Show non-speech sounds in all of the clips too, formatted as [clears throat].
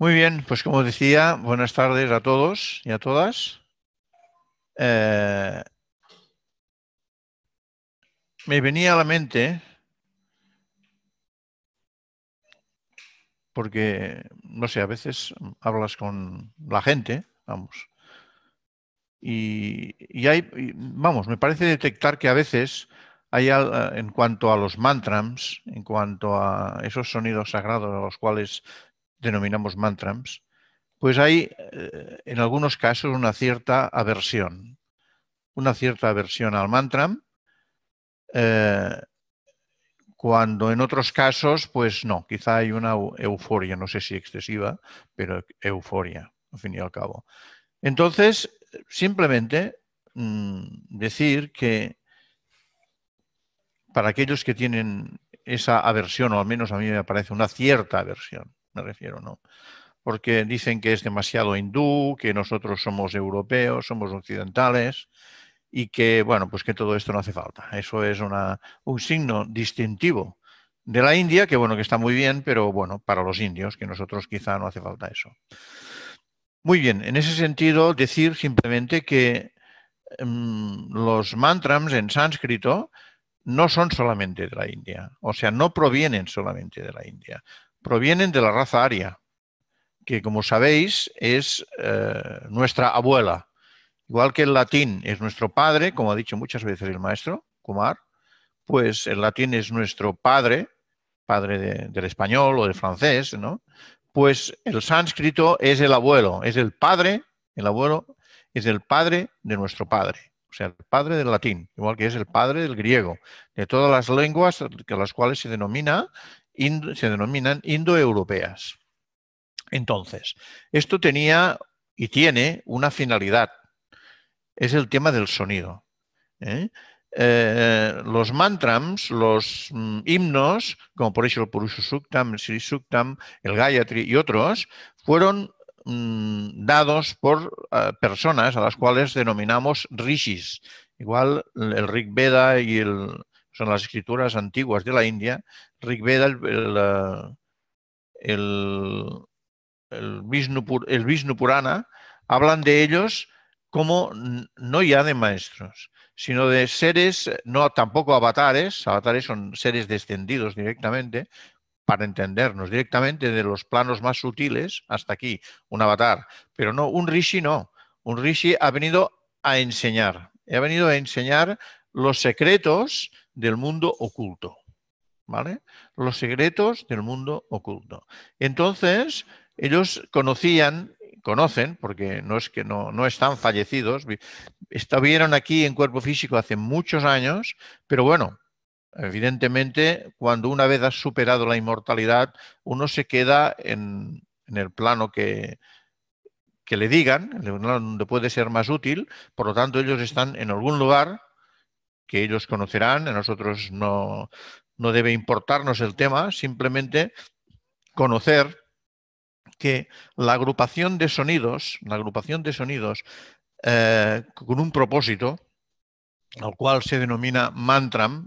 Muy bien, pues como decía, buenas tardes a todos y a todas. Eh, me venía a la mente, porque, no sé, a veces hablas con la gente, vamos, y, y hay, vamos, me parece detectar que a veces hay, eh, en cuanto a los mantras, en cuanto a esos sonidos sagrados a los cuales denominamos mantrams, pues hay eh, en algunos casos una cierta aversión, una cierta aversión al mantram, eh, cuando en otros casos, pues no, quizá hay una euforia, no sé si excesiva, pero euforia, al fin y al cabo. Entonces, simplemente mm, decir que para aquellos que tienen esa aversión, o al menos a mí me parece una cierta aversión, me refiero, ¿no? Porque dicen que es demasiado hindú, que nosotros somos europeos, somos occidentales y que, bueno, pues que todo esto no hace falta. Eso es una, un signo distintivo de la India, que bueno, que está muy bien, pero bueno, para los indios, que nosotros quizá no hace falta eso. Muy bien, en ese sentido, decir simplemente que mm, los mantras en sánscrito no son solamente de la India, o sea, no provienen solamente de la India provienen de la raza aria, que como sabéis es eh, nuestra abuela. Igual que el latín es nuestro padre, como ha dicho muchas veces el maestro Kumar, pues el latín es nuestro padre, padre del español o del francés, ¿no? Pues el sánscrito es el abuelo, es el padre, el abuelo es el padre de nuestro padre, o sea, el padre del latín, igual que es el padre del griego, de todas las lenguas a las cuales se denomina se denominan indoeuropeas. Entonces, esto tenía y tiene una finalidad. Es el tema del sonido. ¿eh? Eh, los mantras, los mm, himnos, como por ejemplo el Purusha Suktam, el Sri Suktam, el Gayatri y otros, fueron mm, dados por eh, personas a las cuales denominamos rishis, igual el Rig Veda y el, son las escrituras antiguas de la India, Rigveda, el, eh, Vishnupurana, Purana, hablan de ellos como no ya de maestros, sino de seres, no tampoco avatares, avatares son seres descendidos directamente, para entendernos directamente de los planos más sutiles hasta aquí, un avatar, pero no, un rishi no, un rishi ha venido a enseñar, ha venido a enseñar los secretos del mundo oculto. ¿Vale? Los secretos del mundo oculto. Entonces, ellos conocían, conocen, porque no es que no, no están fallecidos, estuvieron aquí en cuerpo físico hace muchos años, pero bueno, evidentemente, cuando una vez has superado la inmortalidad, uno se queda en, el plano que, que le digan, donde puede ser más útil, por lo tanto ellos están en algún lugar que ellos conocerán, a nosotros no, debe importarnos el tema, simplemente conocer que la agrupación de sonidos, la agrupación de sonidos eh, con un propósito, al cual se denomina mantram,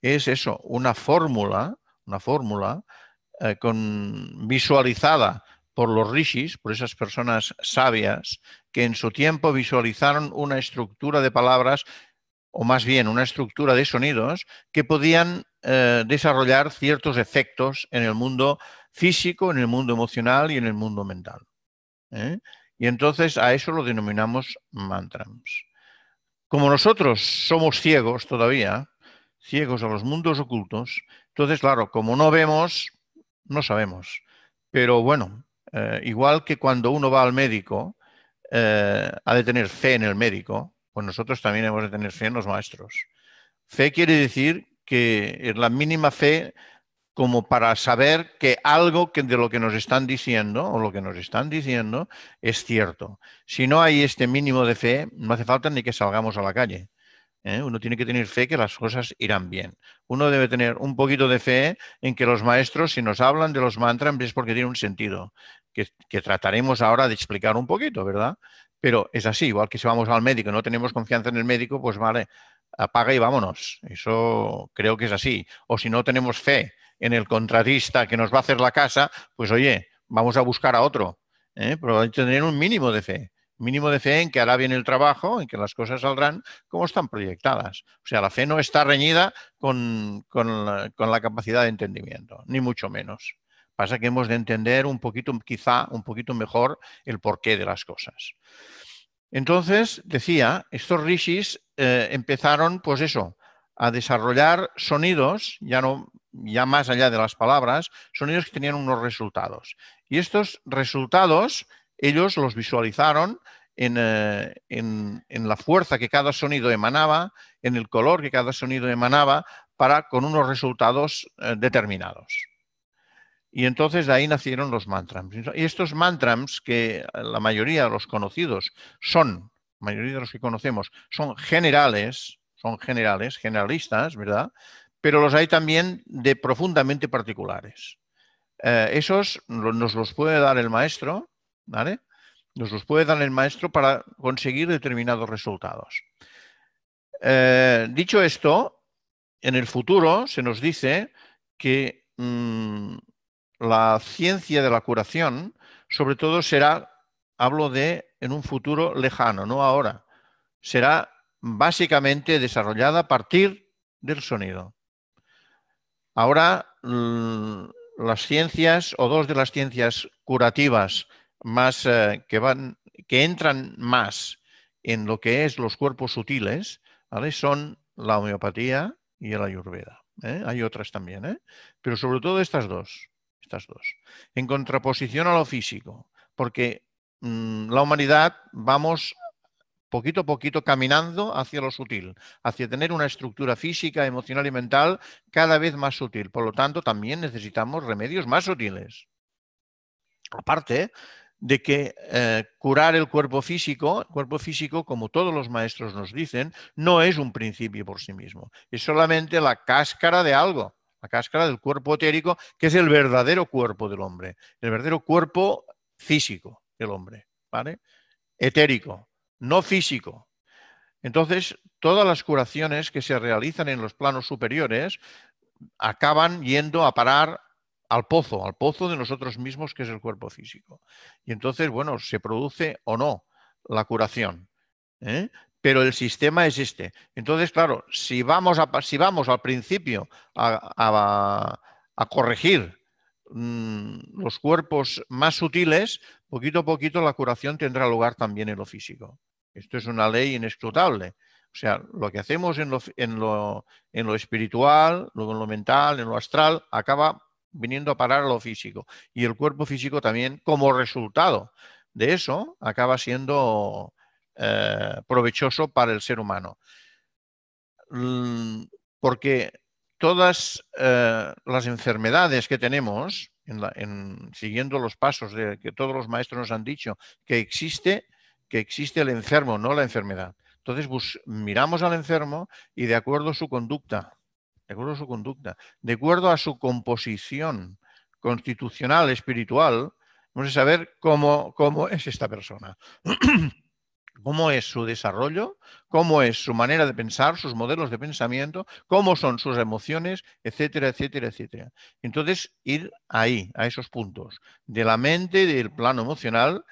es eso, una fórmula, una fórmula eh, con, visualizada por los rishis, por esas personas sabias, que en su tiempo visualizaron una estructura de palabras o más bien una estructura de sonidos que podían eh, desarrollar ciertos efectos en el mundo físico, en el mundo emocional y en el mundo mental. ¿eh? Y entonces a eso lo denominamos mantras Como nosotros somos ciegos todavía, ciegos a los mundos ocultos, entonces, claro, como no vemos, no sabemos. Pero bueno, eh, igual que cuando uno va al médico, ha de tener fe en el médico, pues nosotros también hemos de tener fe en los maestros. Fe quiere decir que es la mínima fe como para saber que algo que de lo que nos están diciendo o lo que nos están diciendo es cierto. Si no hay este mínimo de fe, no hace falta ni que salgamos a la calle. ¿eh? Uno tiene que tener fe que las cosas irán bien. Uno debe tener un poquito de fe en que los maestros, si nos hablan de los mantras, es porque tiene un sentido, que, que trataremos ahora de explicar un poquito, ¿verdad? Pero es así, igual que si vamos al médico y no tenemos confianza en el médico, pues vale, apaga y vámonos. Eso creo que es así. O si no tenemos fe en el contratista que nos va a hacer la casa, pues oye, vamos a buscar a otro. ¿eh? Pero hay que tener un mínimo de fe. Mínimo de fe en que hará bien el trabajo, en que las cosas saldrán como están proyectadas. O sea, la fe no está reñida con la capacidad de entendimiento, ni mucho menos. Pasa que hemos de entender un poquito, quizá un poquito mejor el porqué de las cosas. Entonces, decía, estos rishis eh, empezaron, pues eso, a desarrollar sonidos, ya, no, ya más allá de las palabras, sonidos que tenían unos resultados. Y estos resultados, ellos los visualizaron en, eh, la fuerza que cada sonido emanaba, en el color que cada sonido emanaba, para con unos resultados eh, determinados. Y entonces de ahí nacieron los mantras Y estos mantrams, que la mayoría de los conocidos son, la mayoría de los que conocemos, son generales, son generales, generalistas, ¿verdad? Pero los hay también de profundamente particulares. Eh, esos nos los puede dar el maestro, ¿vale? Nos los puede dar el maestro para conseguir determinados resultados. Eh, dicho esto, en el futuro se nos dice que mm, la ciencia de la curación, sobre todo será, hablo de en un futuro lejano, no ahora, será básicamente desarrollada a partir del sonido. Ahora, las ciencias o dos de las ciencias curativas más eh, que van que entran más en lo que es los cuerpos sutiles ¿vale? son la homeopatía y la ayurveda. ¿eh? Hay otras también, ¿eh? pero sobre todo estas dos dos. En contraposición a lo físico, porque mm, la humanidad vamos poquito a poquito caminando hacia lo sutil, hacia tener una estructura física, emocional y mental cada vez más sutil. Por lo tanto, también necesitamos remedios más sutiles. Aparte de que eh, curar el cuerpo físico, cuerpo físico, como todos los maestros nos dicen, no es un principio por sí mismo, es solamente la cáscara de algo la cáscara del cuerpo etérico, que es el verdadero cuerpo del hombre, el verdadero cuerpo físico del hombre, ¿vale? Etérico, no físico. Entonces, todas las curaciones que se realizan en los planos superiores acaban yendo a parar al pozo, al pozo de nosotros mismos, que es el cuerpo físico. Y entonces, bueno, se produce o no la curación. ¿eh? pero el sistema existe. Entonces, claro, si vamos, a, si vamos al principio a, corregir mm, los cuerpos más sutiles, poquito a poquito la curación tendrá lugar también en lo físico. Esto es una ley inexclutable. O sea, lo que hacemos en lo, en lo espiritual, luego en lo mental, en lo astral, acaba viniendo a parar a lo físico. Y el cuerpo físico también, como resultado de eso, acaba siendo eh, provechoso para el ser humano. Mm, porque todas eh, las enfermedades que tenemos, siguiendo los pasos de, que todos los maestros nos han dicho, que existe, que existe el enfermo, no la enfermedad. Entonces miramos al enfermo y de acuerdo a su conducta, de acuerdo a su conducta, de acuerdo a su composición constitucional, espiritual, vamos a saber cómo, cómo es esta persona. [clears throat] cómo es su desarrollo, cómo es su manera de pensar, sus modelos de pensamiento, cómo son sus emociones, etcétera, etcétera, etcétera. Entonces, ir ahí, a esos puntos, de la mente, del plano emocional,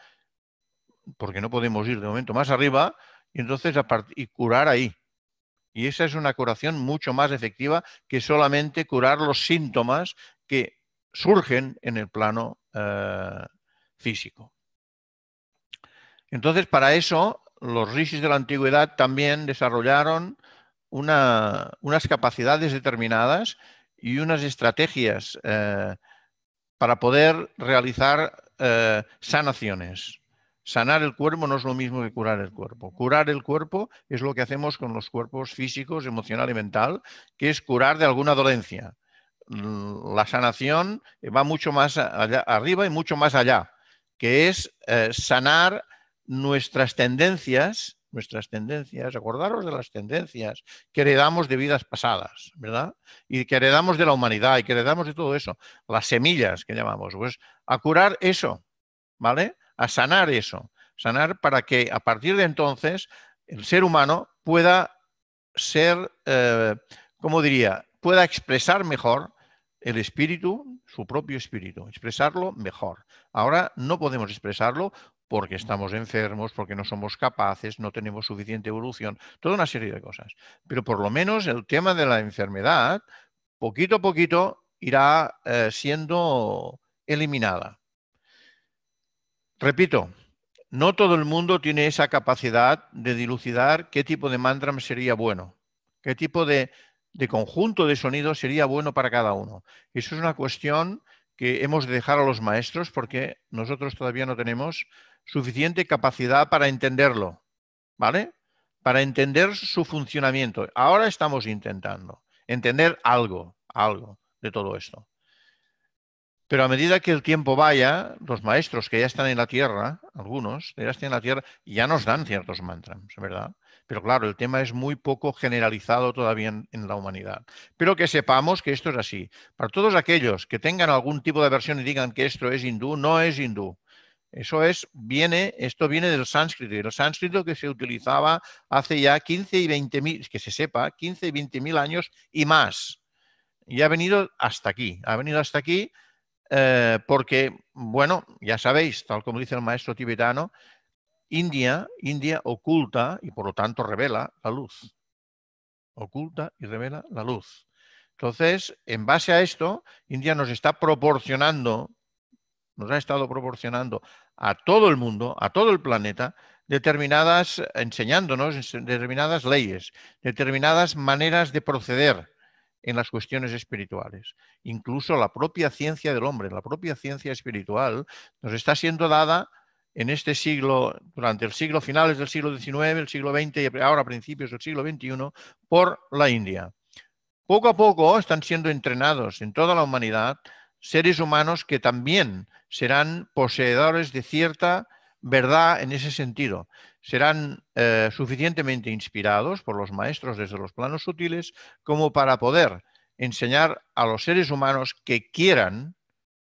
porque no podemos ir de momento más arriba, y entonces y curar ahí. Y esa es una curación mucho más efectiva que solamente curar los síntomas que surgen en el plano eh, físico. Entonces, para eso, los rishis de la antigüedad también desarrollaron unas capacidades determinadas y unas estrategias eh, para poder realizar eh, sanaciones. Sanar el cuerpo no es lo mismo que curar el cuerpo. Curar el cuerpo es lo que hacemos con los cuerpos físicos, emocional y mental, que es curar de alguna dolencia. La sanación va mucho más arriba y mucho más allá, que es eh, sanar nuestras tendencias, nuestras tendencias, acordaros de las tendencias que heredamos de vidas pasadas, ¿verdad? Y que heredamos de la humanidad y que heredamos de todo eso, las semillas que llamamos, pues a curar eso, ¿vale? A sanar eso, sanar para que a partir de entonces el ser humano pueda ser, como eh, ¿cómo diría? Pueda expresar mejor el espíritu, su propio espíritu, expresarlo mejor. Ahora no podemos expresarlo porque estamos enfermos, porque no somos capaces, no tenemos suficiente evolución, toda una serie de cosas. Pero por lo menos el tema de la enfermedad, poquito a poquito, irá eh, siendo eliminada. Repito, no todo el mundo tiene esa capacidad de dilucidar qué tipo de mantra sería bueno, qué tipo de, de conjunto de sonidos sería bueno para cada uno. Eso es una cuestión que hemos de dejar a los maestros porque nosotros todavía no tenemos suficiente capacidad para entenderlo, ¿vale? Para entender su funcionamiento. Ahora estamos intentando entender algo, algo de todo esto. Pero a medida que el tiempo vaya, los maestros que ya están en la tierra, algunos ya están en la tierra, ya nos dan ciertos mantras, ¿verdad? Pero claro, el tema es muy poco generalizado todavía en, la humanidad. Pero que sepamos que esto es así. Para todos aquellos que tengan algún tipo de versión y digan que esto es hindú, no es hindú. Eso es, viene, esto viene del sánscrito, y el sánscrito que se utilizaba hace ya 15 y 20 mil, que se sepa, 15 y 20 mil años y más. Y ha venido hasta aquí, ha venido hasta aquí eh, porque, bueno, ya sabéis, tal como dice el maestro tibetano, India, India oculta y por lo tanto revela la luz. Oculta y revela la luz. Entonces, en base a esto, India nos está proporcionando nos ha estado proporcionando a todo el mundo, a todo el planeta, determinadas, enseñándonos determinadas leyes, determinadas maneras de proceder en las cuestiones espirituales. Incluso la propia ciencia del hombre, la propia ciencia espiritual, nos está siendo dada en este siglo, durante el siglo finales del siglo XIX, el siglo XX y ahora principios del siglo XXI, por la India. Poco a poco están siendo entrenados en toda la humanidad seres humanos que también serán poseedores de cierta verdad en ese sentido. Serán eh, suficientemente inspirados por los maestros desde los planos sutiles como para poder enseñar a los seres humanos que quieran,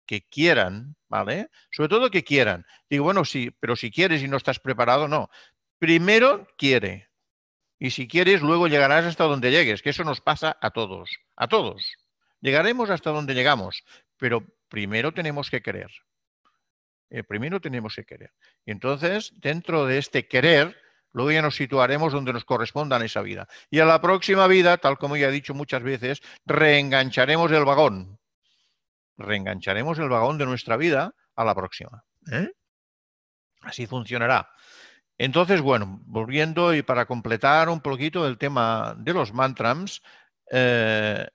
que quieran, ¿vale? Sobre todo que quieran. Digo, bueno, sí, pero si quieres y no estás preparado, no. Primero quiere. Y si quieres, luego llegarás hasta donde llegues, que eso nos pasa a todos, a todos. Llegaremos hasta donde llegamos, pero primero tenemos que querer. Eh, primero tenemos que querer. Y entonces, dentro de este querer, luego ya nos situaremos donde nos corresponda en esa vida. Y a la próxima vida, tal como ya he dicho muchas veces, reengancharemos el vagón. Reengancharemos el vagón de nuestra vida a la próxima. ¿eh? Así funcionará. Entonces, bueno, volviendo y para completar un poquito el tema de los mantras, eh,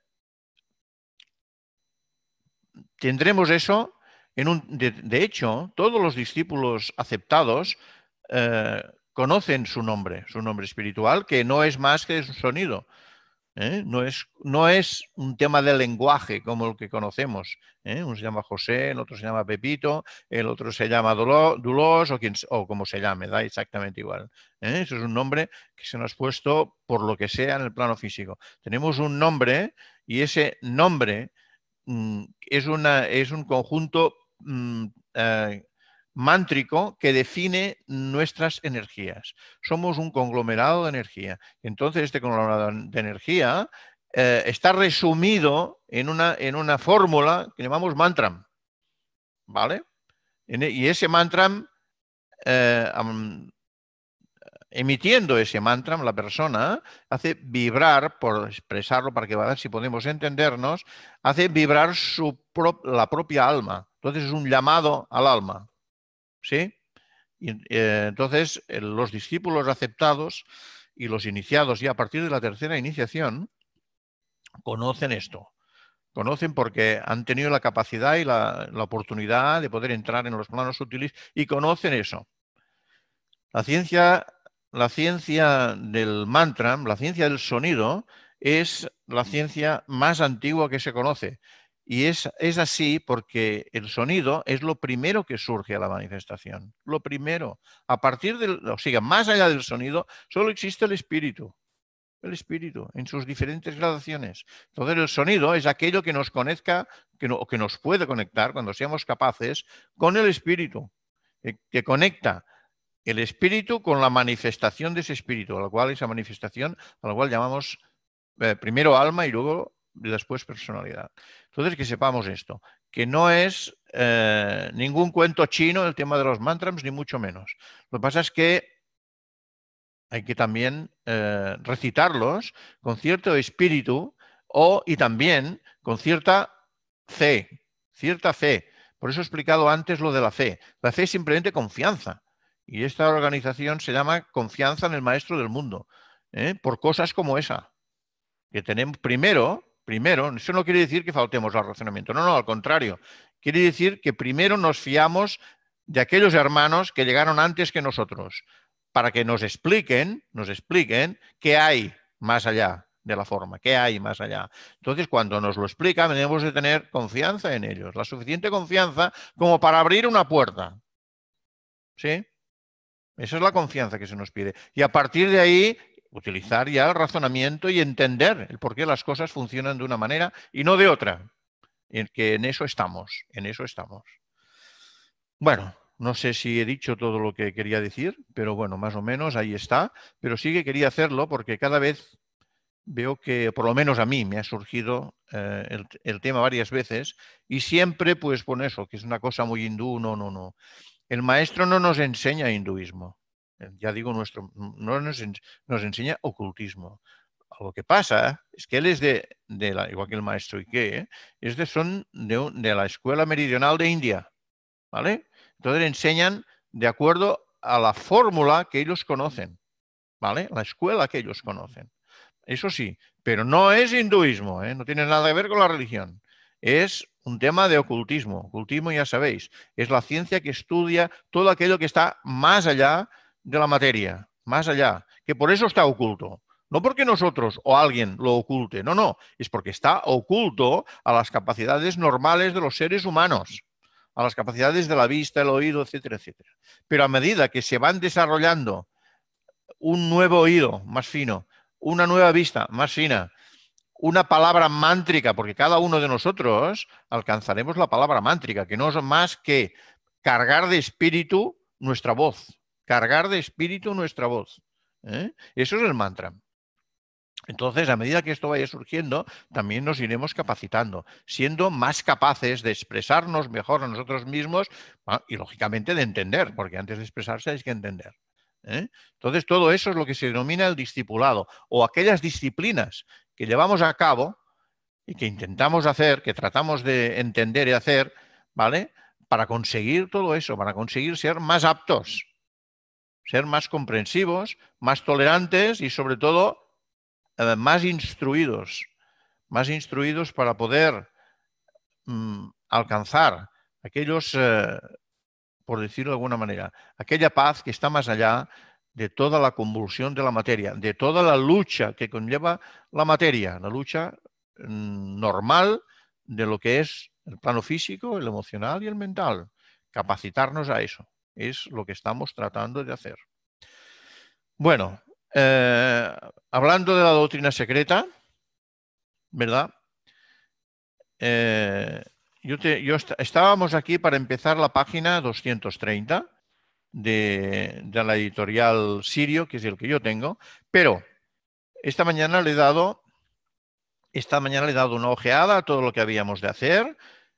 Tendremos eso. En un, de, hecho, todos los discípulos aceptados eh, conocen su nombre, su nombre espiritual, que no es más que su sonido. ¿eh? No, es, no, es, un tema de lenguaje como el que conocemos. ¿eh? Uno se llama José, el otro se llama Pepito, el otro se llama Dulos o, o como se llame, da exactamente igual. Eso es un nombre que se nos ha puesto por lo que sea en el plano físico. Tenemos un nombre y ese nombre Mm, es, una, es un conjunto mm, eh, mántrico que define nuestras energías. Somos un conglomerado de energía. Entonces, este conglomerado de energía eh, está resumido en una, en una fórmula que llamamos mantra. ¿Vale? E, y ese mantra eh, emitiendo ese mantra, la persona hace vibrar, por expresarlo para que a si podemos entendernos, hace vibrar la propia alma. Entonces es un llamado al alma. ¿Sí? Eh, entonces eh, los discípulos aceptados y los iniciados ya a partir de la tercera iniciación conocen esto. Conocen porque han tenido la capacidad y la, oportunidad de poder entrar en los planos sutiles y conocen eso. La ciencia la ciencia del mantra, la ciencia del sonido, es la ciencia más antigua que se conoce. Y es, es, así porque el sonido es lo primero que surge a la manifestación. Lo primero. A partir del, o sea, más allá del sonido, solo existe el espíritu. El espíritu, en sus diferentes gradaciones. Entonces, el sonido es aquello que nos conecta, que, que nos puede conectar cuando seamos capaces con el espíritu, eh, que conecta el espíritu con la manifestación de ese espíritu, a la cual esa manifestación, a la cual llamamos eh, primero alma y luego después personalidad. Entonces, que sepamos esto, que no es eh, ningún cuento chino el tema de los mantras, ni mucho menos. Lo que pasa es que hay que también eh, recitarlos con cierto espíritu o, y también con cierta fe, cierta fe. Por eso he explicado antes lo de la fe. La fe es simplemente confianza. Y esta organización se llama Confianza en el Maestro del Mundo, ¿eh? por cosas como esa. Que tenemos primero, primero, eso no quiere decir que faltemos al razonamiento, no, no, al contrario. Quiere decir que primero nos fiamos de aquellos hermanos que llegaron antes que nosotros, para que nos expliquen, nos expliquen qué hay más allá de la forma, qué hay más allá. Entonces, cuando nos lo explican, tenemos que tener confianza en ellos, la suficiente confianza como para abrir una puerta. ¿Sí? Esa es la confianza que se nos pide. Y a partir de ahí, utilizar ya el razonamiento y entender el por qué las cosas funcionan de una manera y no de otra. En que en eso estamos, en eso estamos. Bueno, no sé si he dicho todo lo que quería decir, pero bueno, más o menos ahí está. Pero sí que quería hacerlo porque cada vez veo que, por lo menos a mí, me ha surgido eh, el, tema varias veces y siempre, pues, con eso, que es una cosa muy hindú, no, no, no. El maestro no nos enseña hinduismo, eh, ya digo, nuestro, no nos, enseña ocultismo. Lo que pasa es que él es de, la, igual que el maestro Ike, es son de, de la escuela meridional de India, ¿vale? Entonces enseñan de acuerdo a la fórmula que ellos conocen, ¿vale? La escuela que ellos conocen. Eso sí, pero no es hinduismo, ¿eh? no tiene nada que ver con la religión. Es un tema de ocultismo. Ocultismo, ya sabéis, es la ciencia que estudia todo aquello que está más allá de la materia, más allá, que por eso está oculto. No porque nosotros o alguien lo oculte, no, no, es porque está oculto a las capacidades normales de los seres humanos, a las capacidades de la vista, el oído, etcétera, etcétera. Pero a medida que se van desarrollando un nuevo oído más fino, una nueva vista más fina, una palabra mántrica, porque cada uno de nosotros alcanzaremos la palabra mántrica, que no es más que cargar de espíritu nuestra voz, cargar de espíritu nuestra voz. ¿eh? Eso es el mantra. Entonces, a medida que esto vaya surgiendo, también nos iremos capacitando, siendo más capaces de expresarnos mejor a nosotros mismos ah, y, lógicamente, de entender, porque antes de expresarse hay que entender. ¿eh? Entonces, todo eso es lo que se denomina el discipulado o aquellas disciplinas que llevamos a cabo y que intentamos hacer, que tratamos de entender y hacer, ¿vale? Para conseguir todo eso, para conseguir ser más aptos, ser más comprensivos, más tolerantes y sobre todo eh, más instruidos, más instruidos para poder mm, alcanzar aquellos, eh, por decirlo de alguna manera, aquella paz que está más allá de toda la convulsión de la materia, de toda la lucha que conlleva la materia, la lucha mm, normal de lo que es el plano físico, el emocional y el mental. Capacitarnos a eso es lo que estamos tratando de hacer. Bueno, eh, hablando de la doctrina secreta, ¿verdad? Eh, yo, estábamos aquí para empezar la página 230 de, la editorial Sirio, que es el que yo tengo, pero esta mañana le he dado esta mañana le he dado una ojeada a todo lo que habíamos de hacer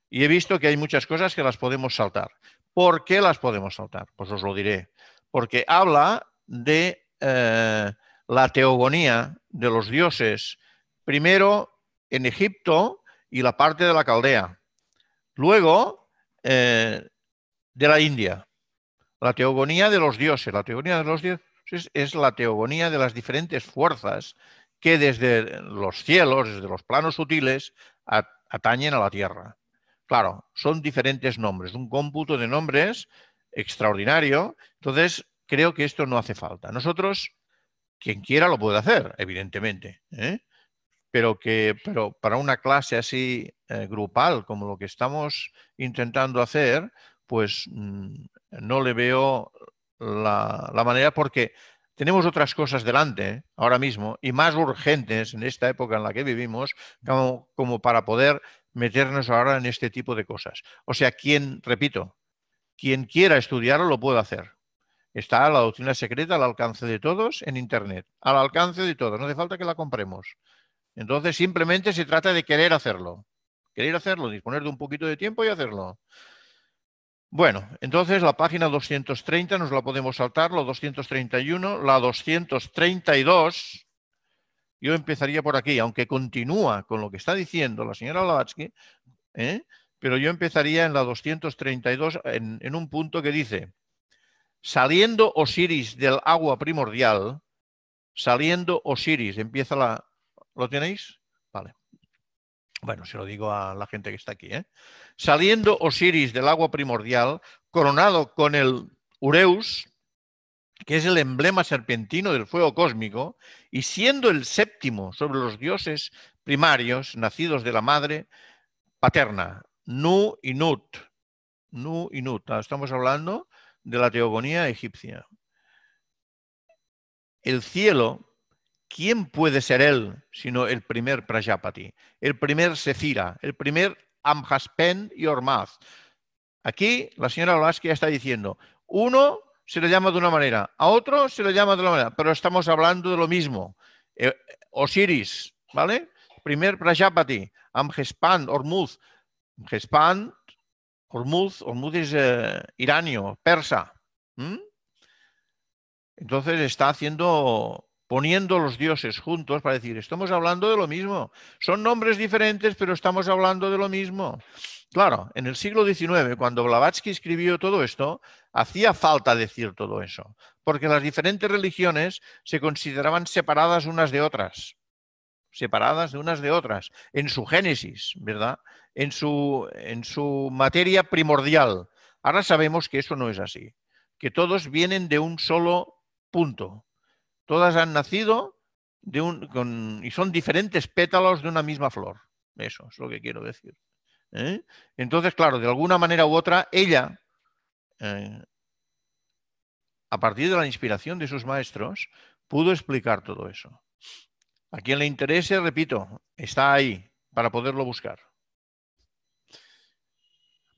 y he visto que hay muchas cosas que las podemos saltar. ¿Por qué las podemos saltar? Pues os lo diré. Porque habla de eh, la teogonía de los dioses, primero en Egipto y la parte de la Caldea, luego eh, de la India, la teogonía de los dioses, la teogonía de los dioses es la teogonía de las diferentes fuerzas que desde los cielos, desde los planos sutiles, atañen a la Tierra. Claro, son diferentes nombres, un cómputo de nombres extraordinario, entonces creo que esto no hace falta. Nosotros, quien quiera lo puede hacer, evidentemente, ¿eh? pero que pero para una clase así eh, grupal como lo que estamos intentando hacer, pues mm, no le veo la, manera porque tenemos otras cosas delante ¿eh? ahora mismo y más urgentes en esta época en la que vivimos como, como, para poder meternos ahora en este tipo de cosas. O sea, quien, repito, quien quiera estudiarlo lo puede hacer. Está la doctrina secreta al alcance de todos en Internet, al alcance de todos, no hace falta que la compremos. Entonces, simplemente se trata de querer hacerlo. Querer hacerlo, disponer de un poquito de tiempo y hacerlo. Bueno, entonces la página 230 nos la podemos saltar, la 231, la 232. Yo empezaría por aquí, aunque continúa con lo que está diciendo la señora Lavatsky, ¿eh? pero yo empezaría en la 232 en, en un punto que dice, saliendo Osiris del agua primordial, saliendo Osiris, empieza la... ¿Lo tenéis? Bueno, se lo digo a la gente que está aquí. ¿eh? Saliendo Osiris del agua primordial, coronado con el Ureus, que es el emblema serpentino del fuego cósmico, y siendo el séptimo sobre los dioses primarios nacidos de la madre paterna, Nu y Nut. Nu y Nut. Ah, estamos hablando de la teogonía egipcia. El cielo ¿quién puede ser él sino el primer Prajapati, el primer Secira, el primer Amhaspen y Ormaz? Aquí la señora Olaski está diciendo, uno se le llama de una manera, a otro se le llama de otra manera, pero estamos hablando de lo mismo. Eh, Osiris, ¿vale? Primer Prajapati, Amjaspan, Ormuz. Amjaspan, Ormuz, Ormuz es eh, iranio, persa. Entonces está haciendo poniendo los dioses juntos para decir, estamos hablando de lo mismo. Son nombres diferentes, pero estamos hablando de lo mismo. Claro, en el siglo XIX, cuando Blavatsky escribió todo esto, hacía falta decir todo eso, porque las diferentes religiones se consideraban separadas unas de otras, separadas de unas de otras, en su génesis, ¿verdad? En su, en su materia primordial. Ahora sabemos que eso no es así, que todos vienen de un solo punto, Todas han nacido de un, y son diferentes pétalos de una misma flor. Eso es lo que quiero decir. ¿eh? Entonces, claro, de alguna manera u otra, ella, eh, a partir de la inspiración de sus maestros, pudo explicar todo eso. A quien le interese, repito, está ahí para poderlo buscar.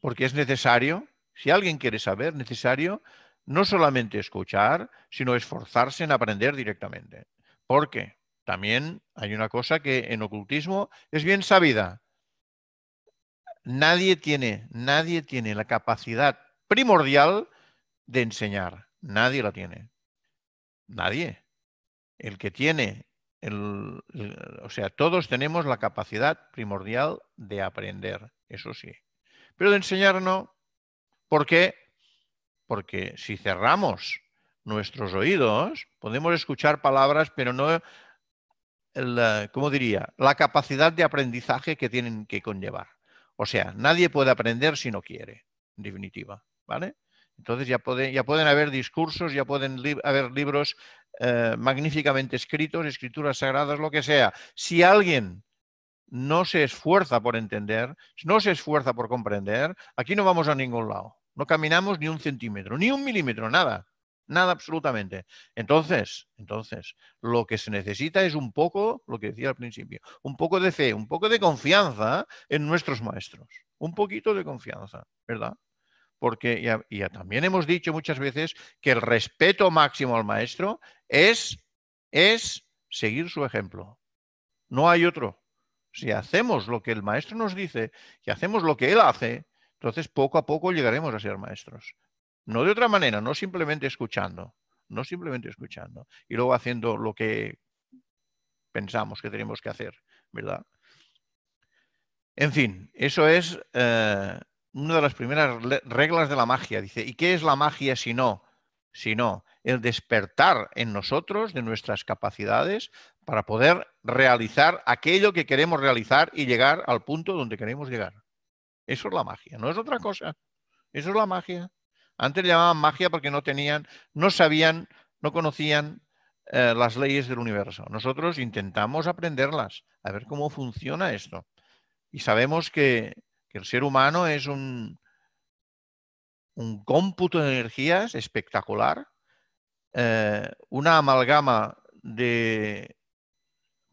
Porque es necesario, si alguien quiere saber, necesario no solamente escuchar, sino esforzarse en aprender directamente. Porque también hay una cosa que en ocultismo es bien sabida. Nadie tiene, nadie tiene la capacidad primordial de enseñar. Nadie la tiene. Nadie. El que tiene, el, o sea, todos tenemos la capacidad primordial de aprender, eso sí. Pero de enseñar no, porque porque si cerramos nuestros oídos, podemos escuchar palabras, pero no, eh, ¿cómo diría?, la capacidad de aprendizaje que tienen que conllevar. O sea, nadie puede aprender si no quiere, en definitiva, ¿vale? Entonces ya, ya pueden haber discursos, ya pueden haber libros eh, magníficamente escritos, escrituras sagradas, lo que sea. Si alguien no se esfuerza por entender, no se esfuerza por comprender, aquí no vamos a ningún lado. No caminamos ni un centímetro, ni un milímetro, nada. Nada absolutamente. Entonces, entonces, lo que se necesita es un poco, lo que decía al principio, un poco de fe, un poco de confianza en nuestros maestros. Un poquito de confianza, ¿verdad? Porque ya, también hemos dicho muchas veces que el respeto máximo al maestro es, es seguir su ejemplo. No hay otro. Si hacemos lo que el maestro nos dice y hacemos lo que él hace, entonces, poco a poco llegaremos a ser maestros. No de otra manera, no simplemente escuchando, no simplemente escuchando y luego haciendo lo que pensamos que tenemos que hacer, ¿verdad? En fin, eso es eh, una de las primeras reglas de la magia. Dice, ¿y qué es la magia si no? Si no, el despertar en nosotros de nuestras capacidades para poder realizar aquello que queremos realizar y llegar al punto donde queremos llegar. Eso es la magia, no es otra cosa. Eso es la magia. Antes le llamaban magia porque no tenían, no sabían, no conocían eh, las leyes del universo. Nosotros intentamos aprenderlas, a ver cómo funciona esto. Y sabemos que, el ser humano es un, un cómputo de energías espectacular, eh, una amalgama de,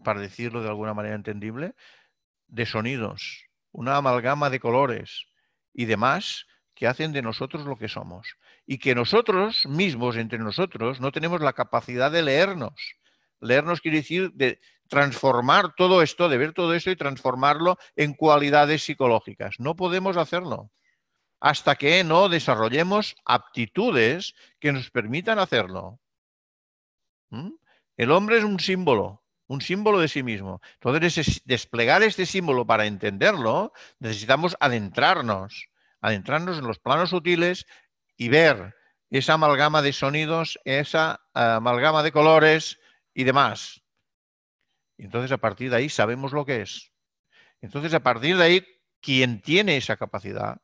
para decirlo de alguna manera entendible, de sonidos, una amalgama de colores y demás que hacen de nosotros lo que somos. Y que nosotros mismos, entre nosotros, no tenemos la capacidad de leernos. Leernos quiere decir de transformar todo esto, de ver todo esto y transformarlo en cualidades psicológicas. No podemos hacerlo hasta que no desarrollemos aptitudes que nos permitan hacerlo. ¿Mm? El hombre es un símbolo, un símbolo de sí mismo. Entonces, desplegar este símbolo para entenderlo, necesitamos adentrarnos, adentrarnos en los planos sutiles y ver esa amalgama de sonidos, esa eh, amalgama de colores y demás. Entonces, a partir de ahí sabemos lo que es. Entonces, a partir de ahí, quien tiene esa capacidad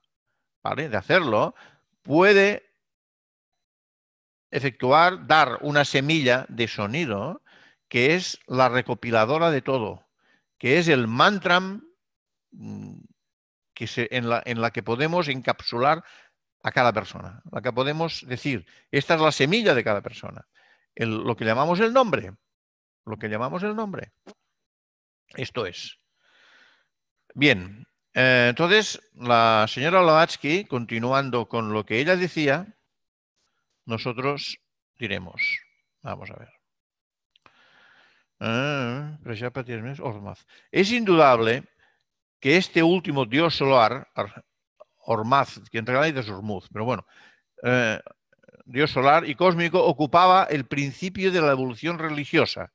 de hacerlo, puede efectuar, dar una semilla de sonido que es la recopiladora de todo, que es el mantra mm, que se, en, la, en la que podemos encapsular a cada persona, la que podemos decir, esta es la semilla de cada persona, lo que llamamos el nombre, lo que llamamos el nombre. Esto es. Bien, eh, entonces la señora lavatsky continuando con lo que ella decía, nosotros diremos, vamos a ver. Ah. Es indudable que este último dios solar, Ormaz, que en realidad es Ormuz, pero bueno, eh, dios solar y cósmico, ocupaba el principio de la evolución religiosa.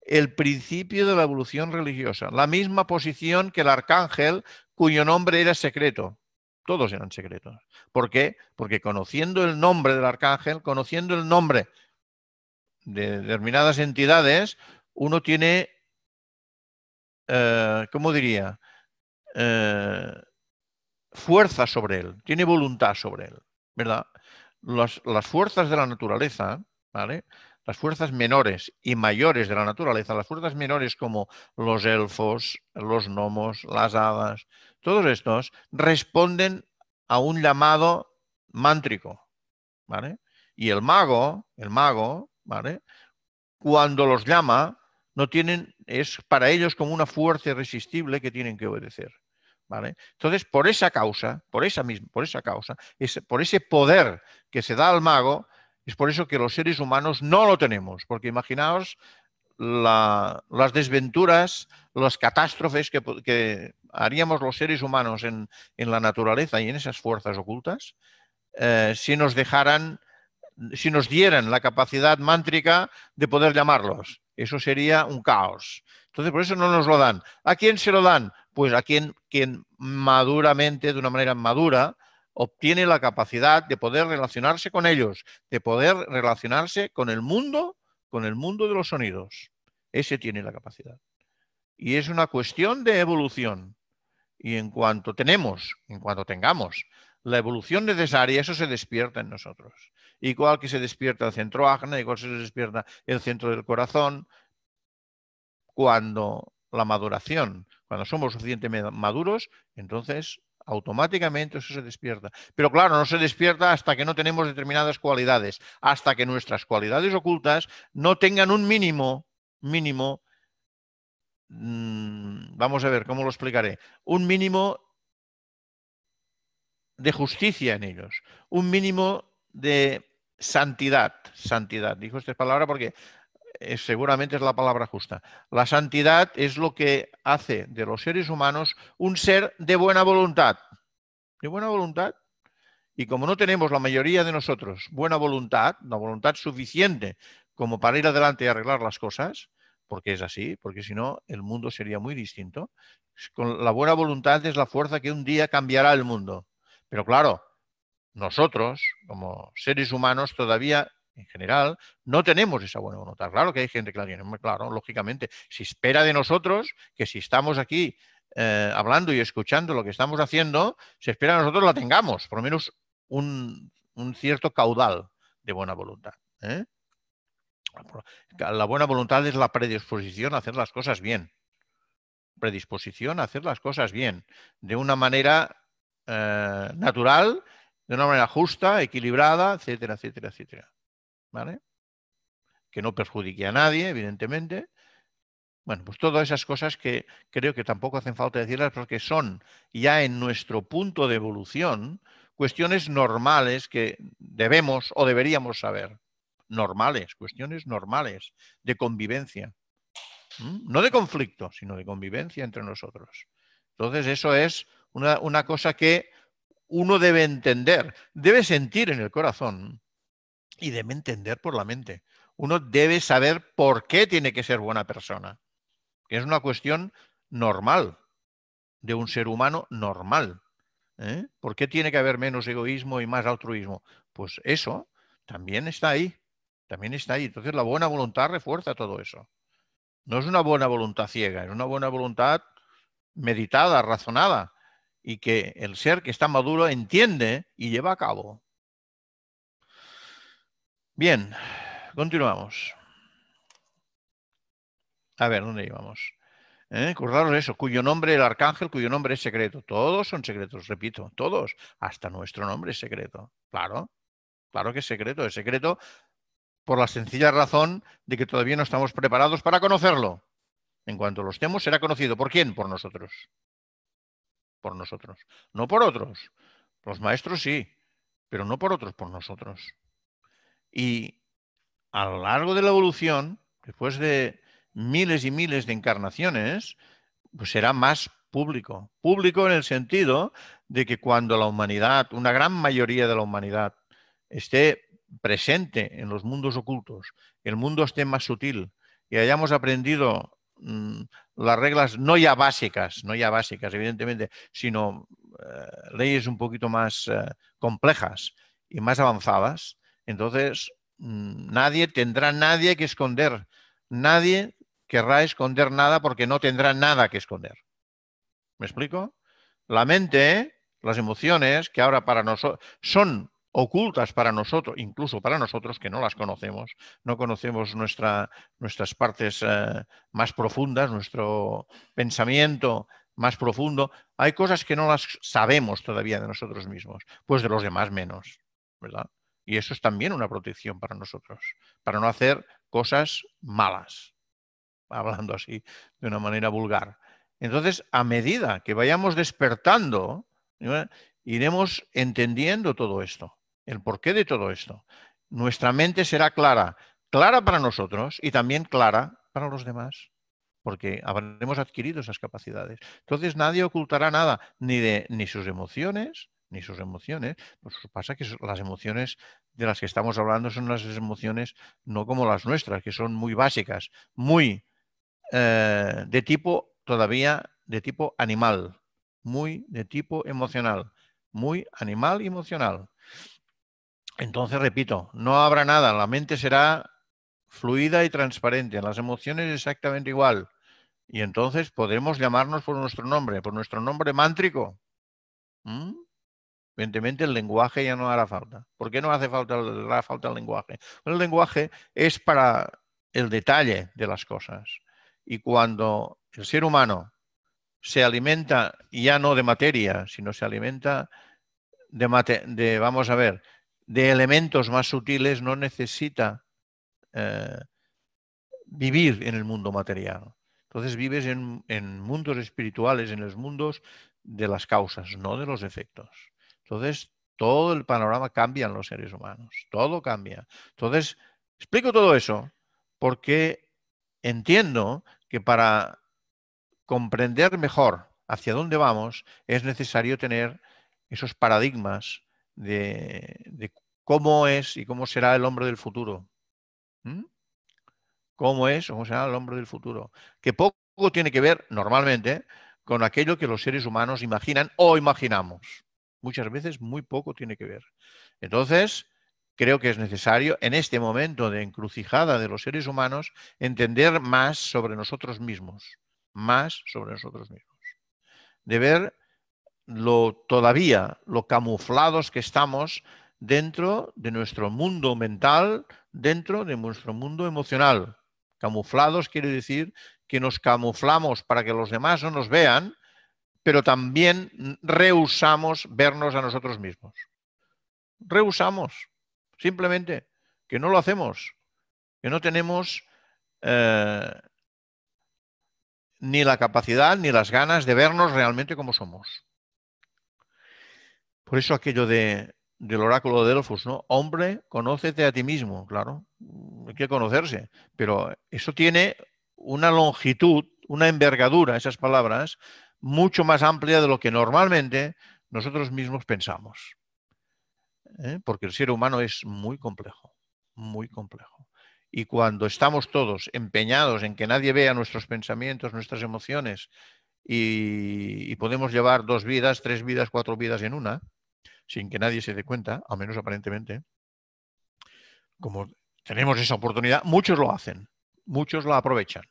El principio de la evolución religiosa. La misma posición que el arcángel, cuyo nombre era secreto. Todos eran secretos. ¿Por qué? Porque conociendo el nombre del arcángel, conociendo el nombre de determinadas entidades, uno tiene, eh, ¿cómo diría? Eh, fuerza sobre él, tiene voluntad sobre él, ¿verdad? Las, las, fuerzas de la naturaleza, ¿vale? Las fuerzas menores y mayores de la naturaleza, las fuerzas menores como los elfos, los gnomos, las hadas, todos estos responden a un llamado mántrico, ¿vale? Y el mago, el mago, ¿vale? Cuando los llama, no tienen, es para ellos como una fuerza irresistible que tienen que obedecer. ¿Vale? Entonces, por esa causa, por esa misma, por esa causa, es, por ese poder que se da al mago, es por eso que los seres humanos no lo tenemos, porque imaginaos las desventuras, las catástrofes que, haríamos los seres humanos en, la naturaleza y en esas fuerzas ocultas, eh, si nos dejaran si nos dieran la capacidad mántrica de poder llamarlos. Eso sería un caos. Entonces, por eso no nos lo dan. ¿A quién se lo dan? Pues a quien, quien maduramente, de una manera madura, obtiene la capacidad de poder relacionarse con ellos, de poder relacionarse con el mundo, con el mundo de los sonidos. Ese tiene la capacidad. Y es una cuestión de evolución. Y en cuanto tenemos, en cuanto tengamos la evolución necesaria, eso se despierta en nosotros. Igual que se despierta el centro Agna, igual que se despierta el centro del corazón, cuando la maduración, cuando somos suficientemente maduros, entonces automáticamente eso se despierta. Pero claro, no se despierta hasta que no tenemos determinadas cualidades, hasta que nuestras cualidades ocultas no tengan un mínimo, mínimo, mm, vamos a ver cómo lo explicaré, un mínimo de justicia en ellos, un mínimo de santidad, santidad. Dijo esta palabra porque eh, seguramente es la palabra justa. La santidad es lo que hace de los seres humanos un ser de buena voluntad. De buena voluntad. Y como no tenemos la mayoría de nosotros buena voluntad, la voluntad suficiente como para ir adelante y arreglar las cosas, porque es así, porque si no el mundo sería muy distinto, con la buena voluntad es la fuerza que un día cambiará el mundo. Pero claro, nosotros, como seres humanos, todavía en general, no tenemos esa buena voluntad. Claro que hay gente que la tiene, claro, lógicamente. se espera de nosotros que si estamos aquí eh, hablando y escuchando lo que estamos haciendo, se espera que nosotros la tengamos, por lo menos un, cierto caudal de buena voluntad. ¿eh? La buena voluntad es la predisposición a hacer las cosas bien. Predisposición a hacer las cosas bien, de una manera eh, natural, de una manera justa, equilibrada, etcétera, etcétera, etcétera. ¿Vale? Que no perjudique a nadie, evidentemente. Bueno, pues todas esas cosas que creo que tampoco hacen falta decirlas porque son ya en nuestro punto de evolución cuestiones normales que debemos o deberíamos saber. Normales, cuestiones normales de convivencia. No de conflicto, sino de convivencia entre nosotros. Entonces, eso es una, una cosa que uno debe entender, debe sentir en el corazón y debe entender por la mente. Uno debe saber por qué tiene que ser buena persona, es una cuestión normal, de un ser humano normal. ¿eh? ¿Por qué tiene que haber menos egoísmo y más altruismo? Pues eso también está ahí, también está ahí. Entonces la buena voluntad refuerza todo eso. No es una buena voluntad ciega, es una buena voluntad meditada, razonada, y que el ser que está maduro entiende y lleva a cabo. Bien, continuamos. A ver, ¿dónde íbamos? ¿Eh? eso, cuyo nombre el arcángel, cuyo nombre es secreto. Todos son secretos, repito, todos. Hasta nuestro nombre es secreto. Claro, claro que es secreto. Es secreto por la sencilla razón de que todavía no estamos preparados para conocerlo. En cuanto lo estemos, será conocido. ¿Por quién? Por nosotros por nosotros, no por otros. Los maestros sí, pero no por otros, por nosotros. Y a lo largo de la evolución, después de miles y miles de encarnaciones, pues será más público. Público en el sentido de que cuando la humanidad, una gran mayoría de la humanidad, esté presente en los mundos ocultos, el mundo esté más sutil y hayamos aprendido mm, las reglas no ya básicas, no ya básicas, evidentemente, sino eh, leyes un poquito más eh, complejas y más avanzadas, entonces mm, nadie tendrá nadie que esconder, nadie querrá esconder nada porque no tendrá nada que esconder. ¿Me explico? La mente, las emociones, que ahora para nosotros son ocultas para nosotros, incluso para nosotros que no las conocemos, no conocemos nuestras partes eh, más profundas, nuestro pensamiento más profundo, hay cosas que no las sabemos todavía de nosotros mismos, pues de los demás menos, ¿verdad? Y eso es también una protección para nosotros, para no hacer cosas malas, [laughs] hablando así de una manera vulgar. Entonces, a medida que vayamos despertando, iremos entendiendo todo esto el porqué de todo esto. Nuestra mente será clara, clara para nosotros y también clara para los demás, porque habremos adquirido esas capacidades. Entonces nadie ocultará nada, ni de ni sus emociones, ni sus emociones. Pues pasa que las emociones de las que estamos hablando son las emociones no como las nuestras, que son muy básicas, muy eh, de tipo todavía de tipo animal, muy de tipo emocional, muy animal y emocional. Entonces, repito, no habrá nada, la mente será fluida y transparente, las emociones exactamente igual. Y entonces podremos llamarnos por nuestro nombre, por nuestro nombre mántrico. ¿Mm? Evidentemente el lenguaje ya no hará falta. ¿Por qué no hace falta, hará falta el lenguaje? El lenguaje es para el detalle de las cosas. Y cuando el ser humano se alimenta ya no de materia, sino se alimenta de, de vamos a ver, de elementos más sutiles no necesita eh, vivir en el mundo material. Entonces vives en, mundos espirituales, en los mundos de las causas, no de los efectos. Entonces todo el panorama cambia en los seres humanos, todo cambia. Entonces explico todo eso porque entiendo que para comprender mejor hacia dónde vamos es necesario tener esos paradigmas de, de, cómo es y cómo será el hombre del futuro. ¿Mm? ¿Cómo es o cómo será el hombre del futuro? Que poco tiene que ver, normalmente, con aquello que los seres humanos imaginan o imaginamos. Muchas veces muy poco tiene que ver. Entonces, creo que es necesario, en este momento de encrucijada de los seres humanos, entender más sobre nosotros mismos, más sobre nosotros mismos. De ver lo todavía, lo camuflados que estamos dentro de nuestro mundo mental, dentro de nuestro mundo emocional. Camuflados quiere decir que nos camuflamos para que los demás no nos vean, pero también rehusamos vernos a nosotros mismos. Rehusamos, simplemente, que no lo hacemos, que no tenemos eh, ni la capacidad ni las ganas de vernos realmente como somos. Por eso aquello de del oráculo de Delfos, ¿no? Hombre, conócete a ti mismo, claro, mm, hay que conocerse, pero eso tiene una longitud, una envergadura, esas palabras, mucho más amplia de lo que normalmente nosotros mismos pensamos. ¿eh? Porque el ser humano es muy complejo, muy complejo. Y cuando estamos todos empeñados en que nadie vea nuestros pensamientos, nuestras emociones, y podemos llevar dos vidas, tres vidas, cuatro vidas en una, sin que nadie se dé cuenta, al menos aparentemente, como tenemos esa oportunidad, muchos lo hacen, muchos lo aprovechan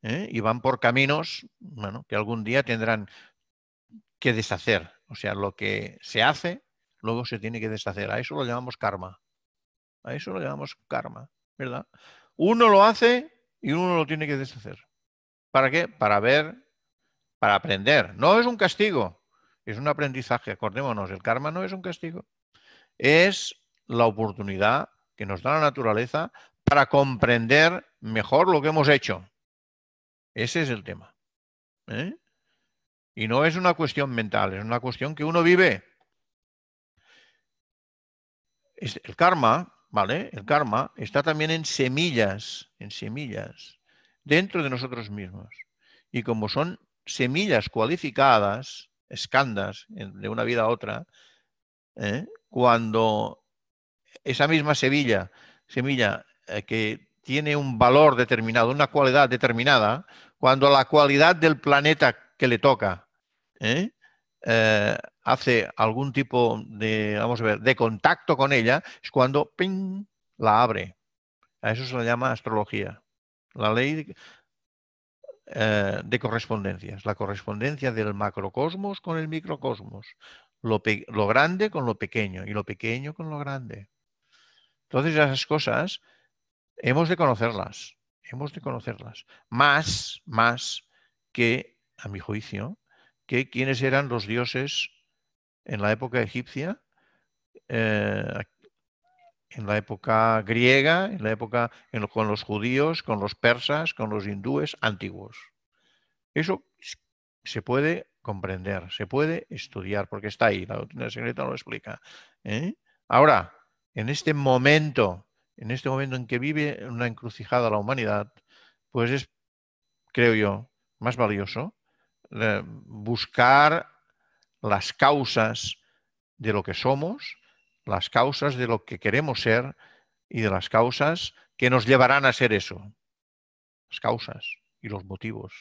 ¿eh? y van por caminos bueno, que algún día tendrán que deshacer. O sea, lo que se hace, luego se tiene que deshacer. A eso lo llamamos karma. A eso lo llamamos karma, ¿verdad? Uno lo hace y uno lo tiene que deshacer. ¿Para qué? Para ver, para aprender. No es un castigo, es un aprendizaje. Acordémonos, el karma no es un castigo, es la oportunidad que nos da la naturaleza para comprender mejor lo que hemos hecho. Ese es el tema. ¿eh? Y no es una cuestión mental, es una cuestión que uno vive. El karma, ¿vale? El karma está también en semillas, en semillas, dentro de nosotros mismos. Y como son semillas cualificadas, escandas de una vida a otra, ¿eh? cuando esa misma Sevilla, semilla eh, que tiene un valor determinado, una cualidad determinada, cuando la cualidad del planeta que le toca ¿eh? hace algún tipo de, vamos a ver, de contacto con ella, es cuando ¡ping! la abre. A eso se le llama astrología. La ley eh, de correspondencias, la correspondencia del macrocosmos con el microcosmos, lo, grande con lo pequeño y lo pequeño con lo grande. Entonces esas cosas hemos de conocerlas, hemos de conocerlas, más, más que, a mi juicio, que quienes eran los dioses en la época egipcia, eh, en la época griega, en la época con los judíos, con los persas, con los hindúes antiguos. Eso se puede comprender, se puede estudiar, porque está ahí, la doctrina secreta lo explica. ¿eh? Ahora, en este momento, en este momento en que vive una encrucijada la humanidad, pues es, creo yo, más valioso eh, buscar las causas de lo que somos, las causas de lo que queremos ser y de las causas que nos llevarán a ser eso. Las causas y los motivos.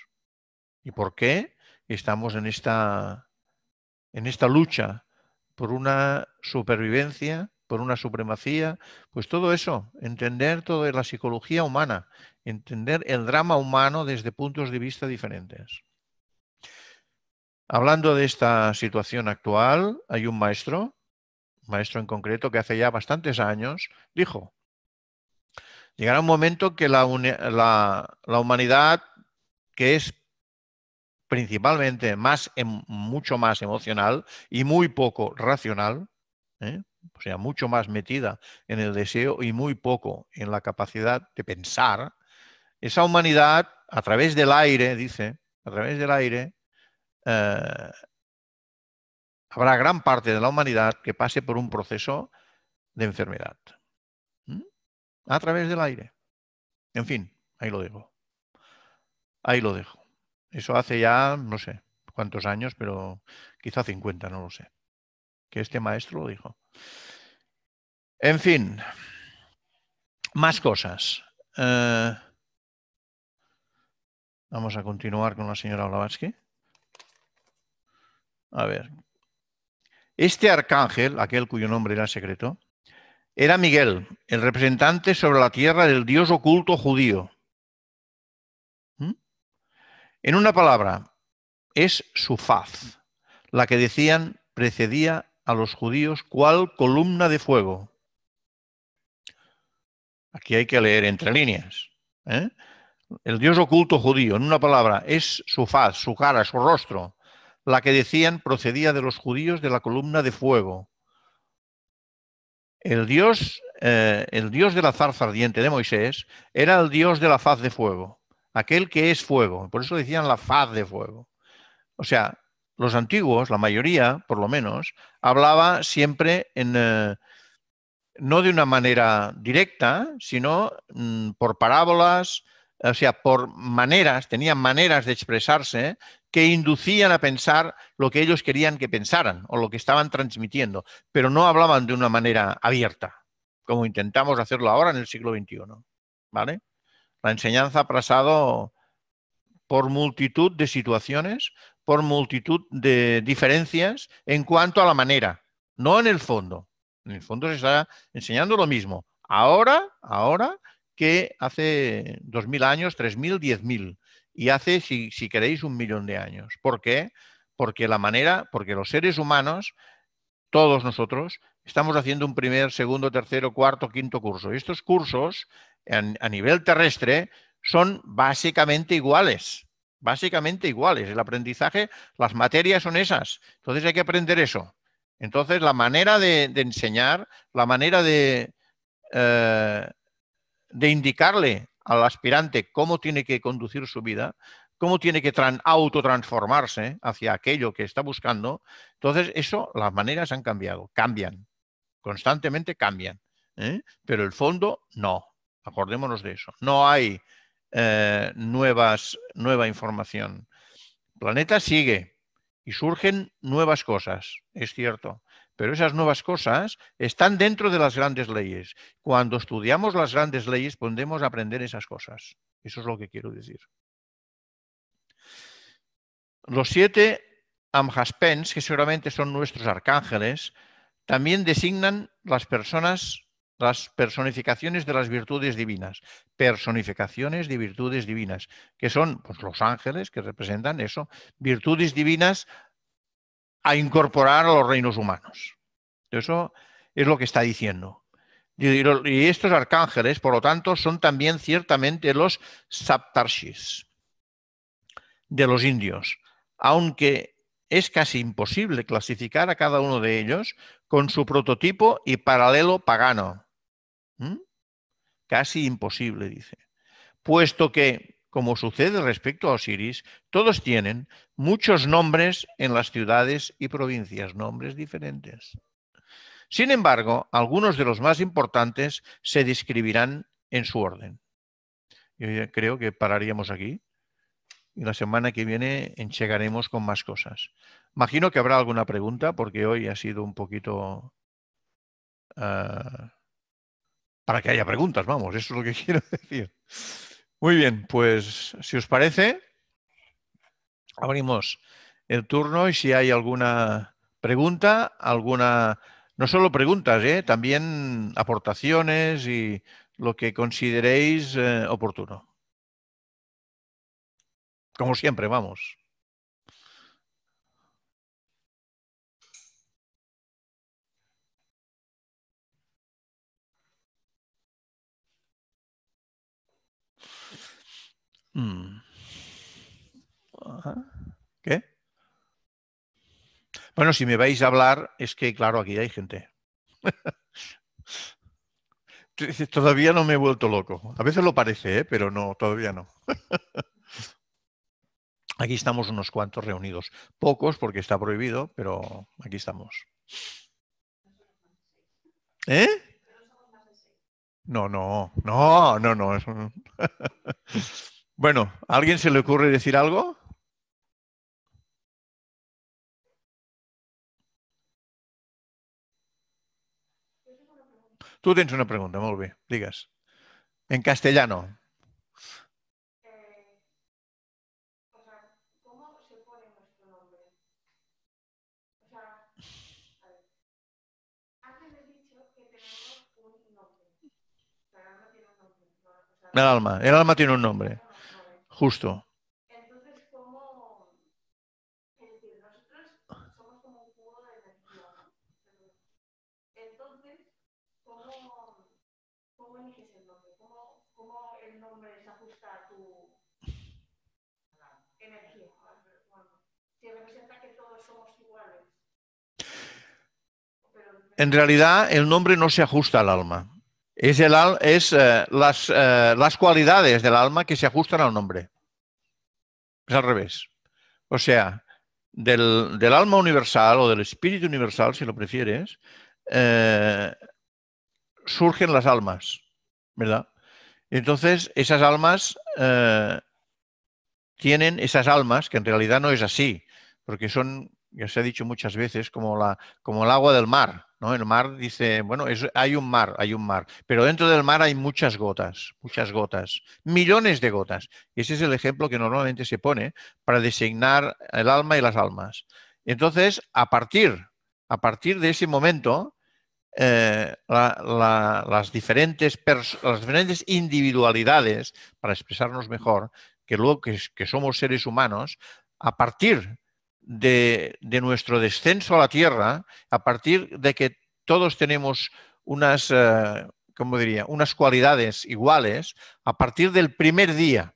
¿Y por qué estamos en esta, en esta lucha por una supervivencia, por una supremacía? Pues todo eso, entender toda la psicología humana, entender el drama humano desde puntos de vista diferentes. Hablando de esta situación actual, hay un maestro maestro en concreto, que hace ya bastantes años, dijo, llegará un momento que la, humanidad, que es principalmente más, em, mucho más emocional y muy poco racional, ¿eh? o sea, mucho más metida en el deseo y muy poco en la capacidad de pensar, esa humanidad, a través del aire, dice, a través del aire, eh, habrá gran parte de la humanidad que pase por un proceso de enfermedad. A través del aire. En fin, ahí lo dejo. Ahí lo dejo. Eso hace ya, no sé cuántos años, pero quizá 50, no lo sé. Que este maestro lo dijo. En fin, más cosas. Eh, vamos a continuar con la señora Blavatsky. A ver, este arcángel, aquel cuyo nombre era secreto, era Miguel, el representante sobre la tierra del dios oculto judío. ¿Mm? En una palabra, es su faz, la que decían precedía a los judíos cual columna de fuego. Aquí hay que leer entre líneas. ¿eh? El dios oculto judío, en una palabra, es su faz, su cara, su rostro, la que decían procedía de los judíos de la columna de fuego. El dios, eh, el dios de la zarza ardiente de Moisés era el dios de la faz de fuego, aquel que es fuego. Por eso decían la faz de fuego. O sea, los antiguos, la mayoría por lo menos, hablaba siempre en, eh, no de una manera directa, sino mm, por parábolas, o sea, por maneras, tenían maneras de expresarse que inducían a pensar lo que ellos querían que pensaran o lo que estaban transmitiendo, pero no hablaban de una manera abierta, como intentamos hacerlo ahora en el siglo XXI. ¿Vale? La enseñanza ha pasado por multitud de situaciones, por multitud de diferencias en cuanto a la manera, no en el fondo. En el fondo se está enseñando lo mismo. Ahora, ahora que hace 2.000 años, 3.000, 10.000 y hace, si, queréis, un millón de años. ¿Por qué? Porque la manera, porque los seres humanos, todos nosotros, estamos haciendo un primer, segundo, tercero, cuarto, quinto curso. estos cursos a nivel terrestre son básicamente iguales, básicamente iguales. El aprendizaje, las materias son esas. Entonces hay que aprender eso. Entonces la manera de, enseñar, la manera de... Eh, de indicarle al aspirante cómo tiene que conducir su vida, cómo tiene que autotransformarse hacia aquello que está buscando. Entonces, eso, las maneras han cambiado, cambian, constantemente cambian, ¿eh? pero el fondo no, acordémonos de eso, no hay eh, nuevas, nueva información. El planeta sigue y surgen nuevas cosas, es cierto, pero esas nuevas cosas están dentro de las grandes leyes. Cuando estudiamos las grandes leyes, podemos aprender esas cosas. Eso es lo que quiero decir. Los siete Amhaspens, que seguramente son nuestros arcángeles, también designan las personas, las personificaciones de las virtudes divinas, personificaciones de virtudes divinas, que son pues, los ángeles que representan eso, virtudes divinas a incorporar a los reinos humanos. Eso es lo que está diciendo. Y, estos arcángeles, por lo tanto, son también ciertamente los saptarshis de los indios, aunque es casi imposible clasificar a cada uno de ellos con su prototipo y paralelo pagano. ¿Mm? Casi imposible, dice. Puesto que como sucede respecto a Osiris, todos tienen muchos nombres en las ciudades y provincias, nombres diferentes. Sin embargo, algunos de los más importantes se describirán en su orden. Yo creo que pararíamos aquí y la semana que viene enchegaremos con más cosas. Imagino que habrá alguna pregunta porque hoy ha sido un poquito... Ah, para que haya preguntas, vamos, eso es lo que [laughs] quiero decir. Muy bien, pues si os parece, abrimos el turno y si hay alguna pregunta, alguna, no solo preguntas, ¿eh? también aportaciones y lo que consideréis eh, oportuno. Como siempre, vamos. Mm. ¿Qué? Bueno, si me vais a hablar, es que claro, aquí hay gente. [laughs] todavía no me he vuelto loco. A veces lo parece, ¿eh? pero no, todavía no. [laughs] aquí estamos unos cuantos reunidos. Pocos porque está prohibido, pero aquí estamos. ¿Eh? No, no, no, no, no. [laughs] Bueno, alguien se le ocurre decir algo? Tú tienes una pregunta, muy bien, digas, En castellano. El eh, alma. El alma tiene un nombre justo. Entonces, ¿cómo? Es decir, nosotros somos como un juego de energía. Entonces, ¿cómo, eliges el nombre? ¿Cómo, el nombre se ajusta a tu energía? si representa que todos somos iguales. En realidad, el nombre no se ajusta al alma. Es, el, es eh, las, eh, las cualidades del alma que se ajustan al nombre. Es al revés. O sea, del, alma universal o del espíritu universal, si lo prefieres, eh, surgen las almas, ¿verdad? Entonces, esas almas eh, tienen esas almas, que en realidad no es así, porque son, ya se ha dicho muchas veces, como, la, como el agua del mar. El mar dice, bueno, hay un mar, hay un mar, pero dentro del mar hay muchas gotas, muchas gotas, millones de gotas. Ese es el ejemplo que normalmente se pone para designar el alma y las almas. Entonces, a partir, a partir de ese momento, eh, las, diferentes individualidades, para expresarnos mejor, que luego que somos seres humanos, a partir de, nuestro descenso a la Tierra, a partir de que todos tenemos unas, eh, diría?, unas cualidades iguales, a partir del primer día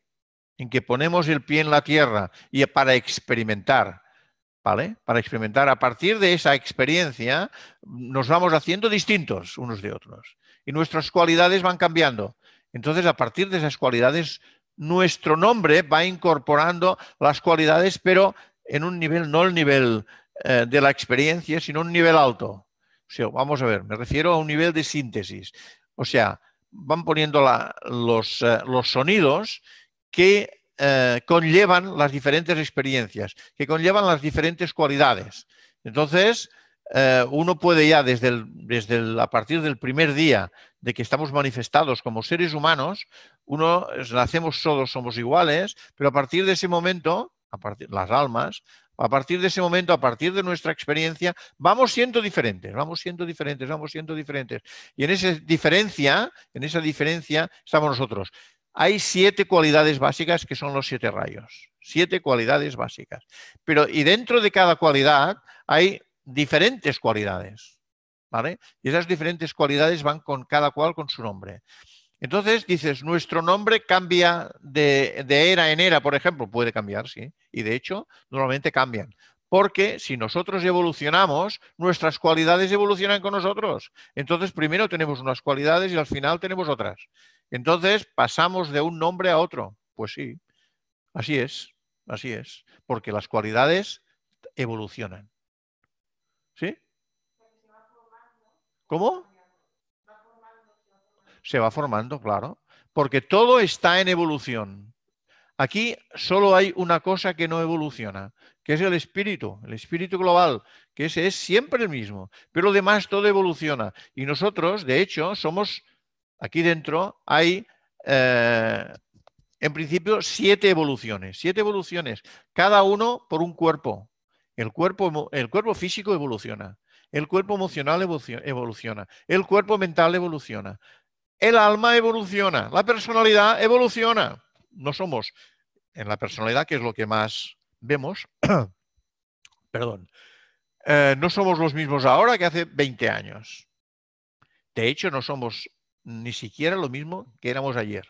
en que ponemos el pie en la Tierra y para experimentar ¿Vale? Para experimentar. A partir de esa experiencia nos vamos haciendo distintos unos de otros y nuestras cualidades van cambiando. Entonces, a partir de esas cualidades, nuestro nombre va incorporando las cualidades, pero en un nivel, no el nivel eh, de la experiencia, sino un nivel alto. O sea, vamos a ver, me refiero a un nivel de síntesis. O sea, van poniendo los, eh, los, sonidos que eh, conllevan las diferentes experiencias, que conllevan las diferentes cualidades. Entonces, uno puede ya desde, desde a partir del primer día de que estamos manifestados como seres humanos, uno nacemos todos, somos iguales, pero a partir de ese momento las almas, a partir de ese momento, a partir de nuestra experiencia, vamos siendo diferentes, vamos siendo diferentes, vamos siendo diferentes. Y en esa diferencia, en esa diferencia estamos nosotros. Hay siete cualidades básicas que son los siete rayos, siete cualidades básicas. Pero y dentro de cada cualidad hay diferentes cualidades, ¿vale? Y esas diferentes cualidades van con cada cual con su nombre. Entonces dices, nuestro nombre cambia de, era en era, por ejemplo, puede cambiar, sí, y de hecho normalmente cambian. Porque si nosotros evolucionamos, nuestras cualidades evolucionan con nosotros. Entonces primero tenemos unas cualidades y al final tenemos otras. Entonces pasamos de un nombre a otro. Pues sí, así es, así es, porque las cualidades evolucionan. ¿Sí? ¿Cómo? se va formando, claro, porque todo está en evolución. Aquí solo hay una cosa que no evoluciona, que es el espíritu, el espíritu global, que ese es siempre el mismo, pero además demás todo evoluciona. Y nosotros, de hecho, somos, aquí dentro hay, eh, en principio, siete evoluciones, siete evoluciones, cada uno por un cuerpo. El cuerpo, el cuerpo físico evoluciona, el cuerpo emocional evoluciona, el cuerpo mental evoluciona, el alma evoluciona, la personalidad evoluciona. No somos en la personalidad, que es lo que más vemos, [clears throat] perdón, eh, no somos los mismos ahora que hace 20 años. De hecho, no somos ni siquiera lo mismo que éramos ayer,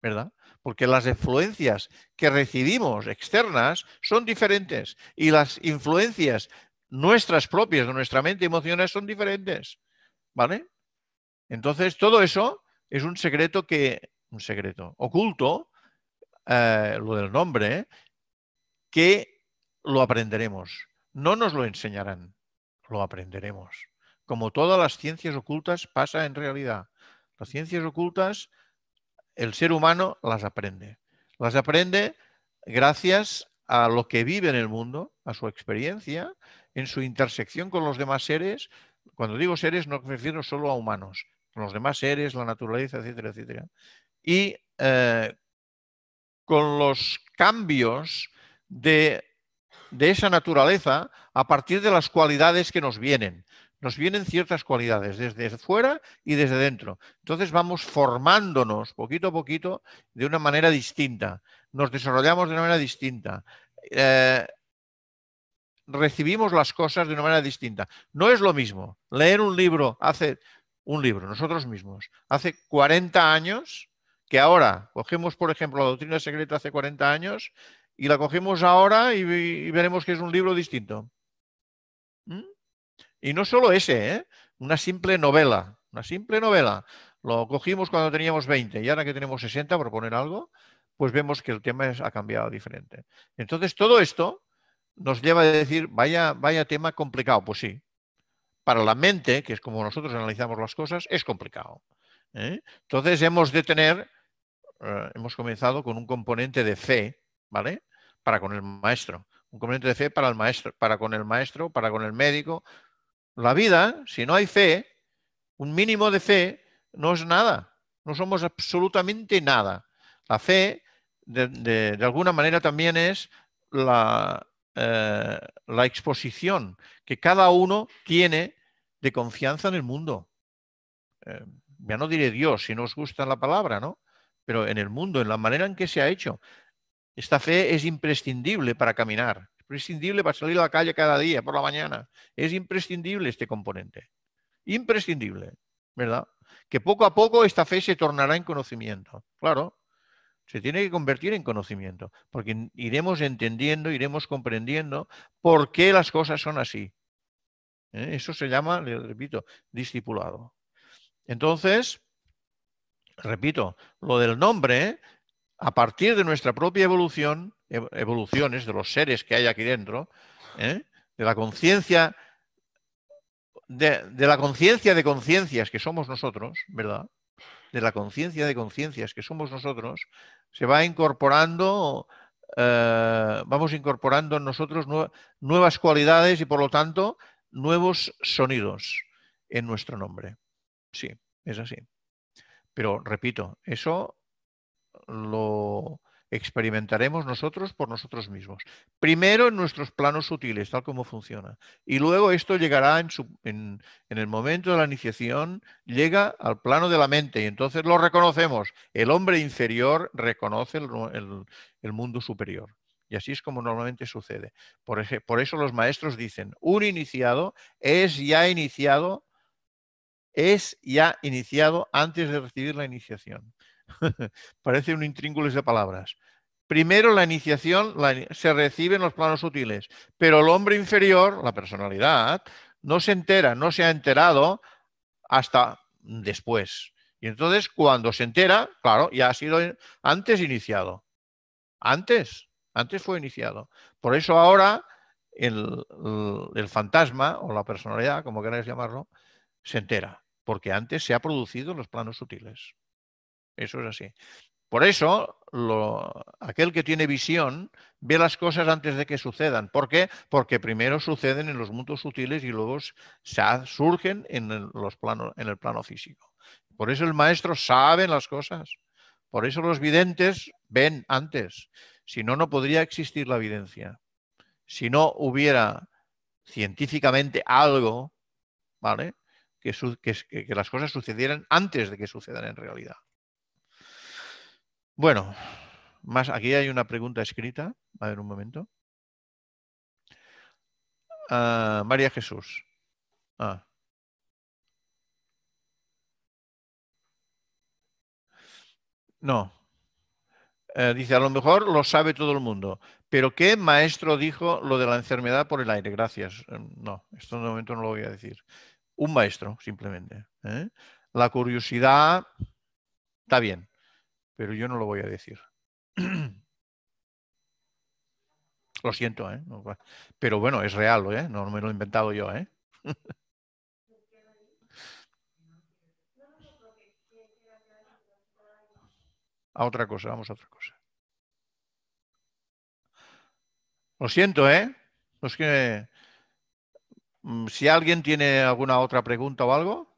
¿verdad? Porque las influencias que recibimos externas son diferentes y las influencias nuestras propias de nuestra mente emocional, emociones son diferentes, ¿vale? Entonces, todo eso es un secreto que, un secreto oculto, eh, lo del nombre, que lo aprenderemos. No nos lo enseñarán, lo aprenderemos. Como todas las ciencias ocultas pasa en realidad. Las ciencias ocultas, el ser humano las aprende. Las aprende gracias a lo que vive en el mundo, a su experiencia, en su intersección con los demás seres. Cuando digo seres no me refiero solo a humanos, los demás seres, la naturaleza, etcétera, etcétera. Y eh, con los cambios de, esa naturaleza a partir de las cualidades que nos vienen. Nos vienen ciertas cualidades desde fuera y desde dentro. Entonces vamos formándonos poquito a poquito de una manera distinta. Nos desarrollamos de una manera distinta. Eh, recibimos las cosas de una manera distinta. No es lo mismo leer un libro hace un libro, nosotros mismos. Hace 40 años que ahora cogemos, por ejemplo, la doctrina secreta hace 40 años y la cogemos ahora y, veremos que es un libro distinto. ¿Mm? Y no solo ese, ¿eh? una simple novela, una simple novela. Lo cogimos cuando teníamos 20 y ahora que tenemos 60, por poner algo, pues vemos que el tema ha cambiado diferente. Entonces, todo esto nos lleva a decir, vaya, vaya tema complicado. Pues sí, para la mente, que es como nosotros analizamos las cosas, es complicado. ¿eh? Entonces hemos de tener, eh, hemos comenzado con un componente de fe, ¿vale? Para con el maestro, un componente de fe para el maestro, para con el maestro, para con el médico. La vida, si no hay fe, un mínimo de fe, no es nada, no somos absolutamente nada. La fe, de alguna manera, también es la, eh, la exposición que cada uno tiene de confianza en el mundo. Eh, ya no diré Dios, si nos gusta la palabra, ¿no? Pero en el mundo, en la manera en que se ha hecho. Esta fe es imprescindible para caminar, es imprescindible para salir a la calle cada día, por la mañana. Es imprescindible este componente. Imprescindible, ¿verdad? Que poco a poco esta fe se tornará en conocimiento. Claro, se tiene que convertir en conocimiento, porque iremos entendiendo, iremos comprendiendo por qué las cosas son así. ¿eh? Eso se llama, repito, discipulado. Entonces, repito, lo del nombre, a partir de nuestra propia evolución, e, evoluciones de los seres que hay aquí dentro, ¿eh? de la conciencia de, de, la conciencia de conciencias que somos nosotros, ¿verdad? De la conciencia de conciencias que somos nosotros, se va incorporando, eh, vamos incorporando en nosotros nuevas cualidades y por lo tanto nuevos sonidos en nuestro nombre. Sí, es así. Pero repito, eso lo, experimentaremos nosotros por nosotros mismos. Primero en nuestros planos sutiles, tal como funciona. Y luego esto llegará en, el momento de la iniciación, llega al plano de la mente y entonces lo reconocemos. El hombre inferior reconoce el, mundo superior. Y así es como normalmente sucede. Por, por eso los maestros dicen, un iniciado es ya iniciado, es ya iniciado antes de recibir la iniciación. [laughs] Parece un intríngulis de palabras. Primero la iniciación se recibe en los planos sutiles, pero el hombre inferior, la personalidad, no se entera, no se ha enterado hasta después. Y entonces cuando se entera, claro, ya ha sido antes iniciado. Antes, antes fue iniciado. Por eso ahora el, fantasma o la personalidad, como queráis llamarlo, se entera, porque antes se ha producido los planos sutiles. Eso es así. Por eso, aquel que tiene visión ve las cosas antes de que sucedan. ¿Por qué? Porque primero suceden en los mundos sutiles y luego surgen en el, los plano, en el plano físico. Por eso el maestro sabe las cosas. Por eso los videntes ven antes. Si no, no podría existir la evidencia. Si no hubiera científicamente algo, ¿vale? que las cosas sucedieran antes de que sucedan en realidad. Bueno, más aquí hay una pregunta escrita. A ver un momento. Ah, María Jesús. Ah. No. Eh, dice, a lo mejor lo sabe todo el mundo, pero ¿qué maestro dijo lo de la enfermedad por el aire? Gracias. Eh, no, esto de momento no lo voy a decir. Un maestro, simplemente. ¿eh? La curiosidad está bien, pero yo no lo voy a decir. [clears throat] lo siento, ¿eh? pero bueno, es real, ¿eh? no me lo he inventado yo. ¿eh? [laughs] a otra cosa, vamos a otra cosa. Lo siento, ¿eh? Es que mm, si alguien tiene alguna otra pregunta o algo.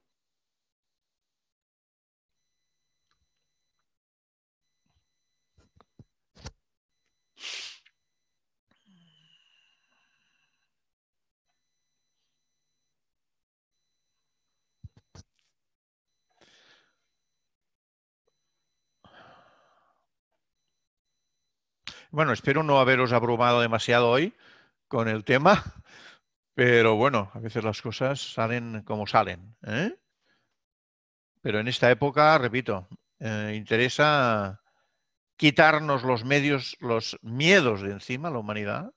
Bueno, espero no haberos abrumado demasiado hoy con el tema, pero bueno, a veces las cosas salen como salen. ¿eh? Pero en esta época, repito, eh, interesa quitarnos los medios, los miedos de encima, la humanidad,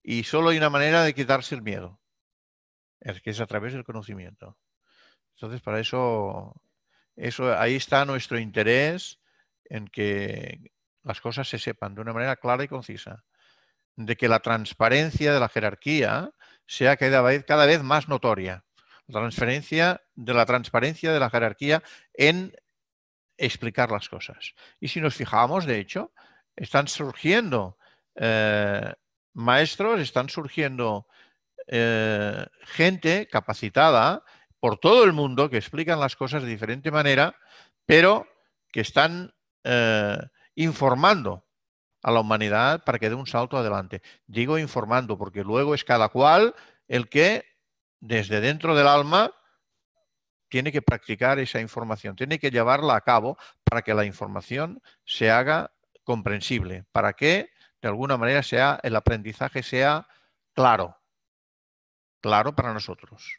y solo hay una manera de quitarse el miedo, es que es a través del conocimiento. Entonces, para eso, eso ahí está nuestro interés en que las cosas se sepan de una manera clara y concisa, de que la transparencia de la jerarquía sea cada vez más notoria. La transferencia de la transparencia de la jerarquía en explicar las cosas. Y si nos fijamos, de hecho, están surgiendo eh, maestros, están surgiendo eh, gente capacitada por todo el mundo que explican las cosas de diferente manera, pero que están eh, informando a la humanidad para que dé un salto adelante. Digo informando porque luego es cada cual el que desde dentro del alma tiene que practicar esa información, tiene que llevarla a cabo para que la información se haga comprensible, para que de alguna manera sea el aprendizaje sea claro, claro para nosotros.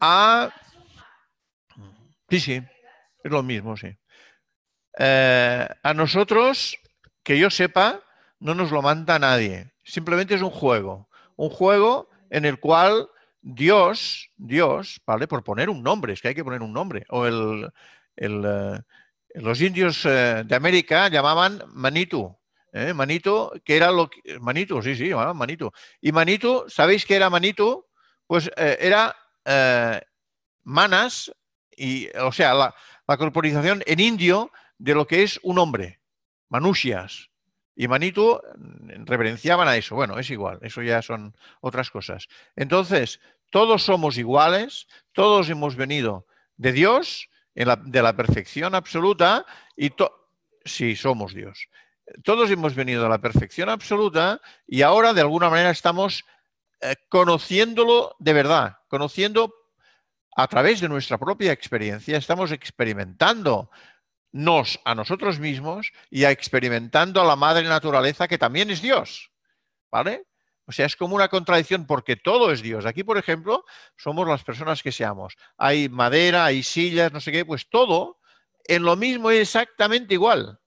a... Sí, es lo mismo, sí. Eh, a nosotros, que yo sepa, no nos lo manda nadie. Simplemente es un juego. Un juego en el cual Dios, Dios, ¿vale? Por poner un nombre, es que hay que poner un nombre. O el, eh, los indios eh, de América llamaban Manitu. ¿eh? Manito, que era lo que... Manito, sí, sí, Manito. Y Manito, ¿sabéis qué era Manito? Pues era eh, manas, y, o sea, la, corporización en indio de lo que es un hombre, manusias. Y Manitu mm, reverenciaban a eso. Bueno, es igual, eso ya son otras cosas. Entonces, todos somos iguales, todos hemos venido de Dios, de la perfección absoluta, y sí, somos Dios. Todos hemos venido de la perfección absoluta y ahora de alguna manera estamos eh, conociéndolo de verdad, conociendo a través de nuestra propia experiencia, estamos experimentando nos a nosotros mismos y experimentando a la madre naturaleza que también es Dios. ¿Vale? O sea, es como una contradicción porque todo es Dios. Aquí, por ejemplo, somos las personas que seamos. Hay madera, hay sillas, no sé qué, pues todo en lo mismo es exactamente igual.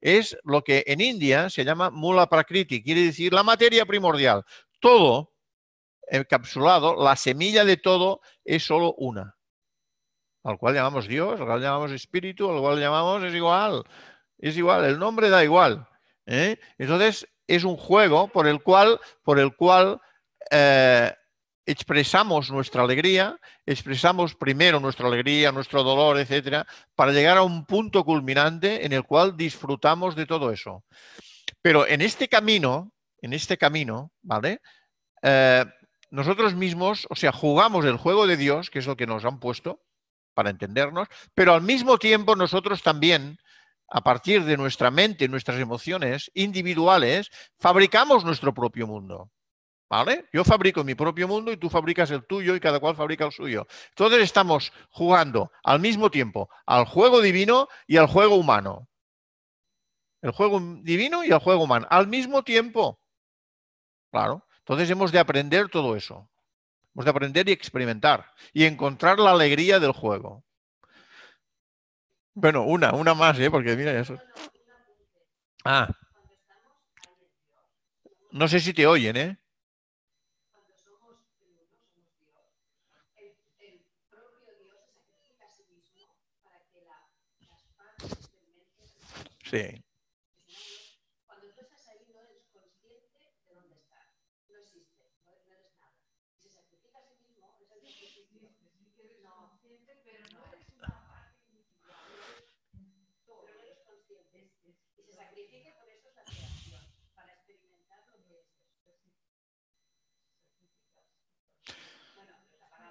Es lo que en India se llama mula prakriti, quiere decir la materia primordial. Todo encapsulado, la semilla de todo es solo una. Al cual llamamos Dios, al cual llamamos Espíritu, al cual llamamos es igual. Es igual, el nombre da igual. ¿eh? Entonces, es un juego por el cual, por el cual eh, expresamos nuestra alegría, expresamos primero nuestra alegría, nuestro dolor, etcétera, para llegar a un punto culminante en el cual disfrutamos de todo eso. Pero en este camino, en este camino, ¿vale? Eh, nosotros mismos, o sea, jugamos el juego de Dios, que es lo que nos han puesto para entendernos, pero al mismo tiempo nosotros también, a partir de nuestra mente, nuestras emociones individuales, fabricamos nuestro propio mundo. ¿Vale? Yo fabrico mi propio mundo y tú fabricas el tuyo y cada cual fabrica el suyo. Entonces estamos jugando al mismo tiempo al juego divino y al juego humano. El juego divino y el juego humano, al mismo tiempo. Claro. Entonces hemos de aprender todo eso. Hemos de aprender y experimentar y encontrar la alegría del juego. Bueno, una, una más, ¿eh? porque mira eso. Ah. No sé si te oyen, ¿eh? Sí.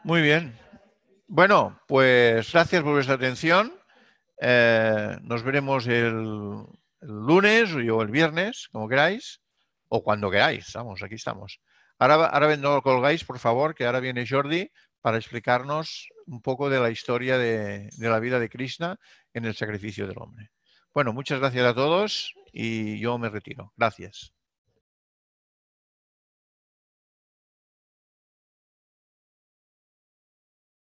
Muy bien. Bueno, pues gracias por vuestra atención. Eh, nos veremos el, lunes o el viernes, como queráis, o cuando queráis. Vamos, aquí estamos. Ahora, ahora no lo colgáis, por favor, que ahora viene Jordi para explicarnos un poco de la historia de la vida de Krishna en el sacrificio del hombre. Bueno, muchas gracias a todos y yo me retiro. Gracias.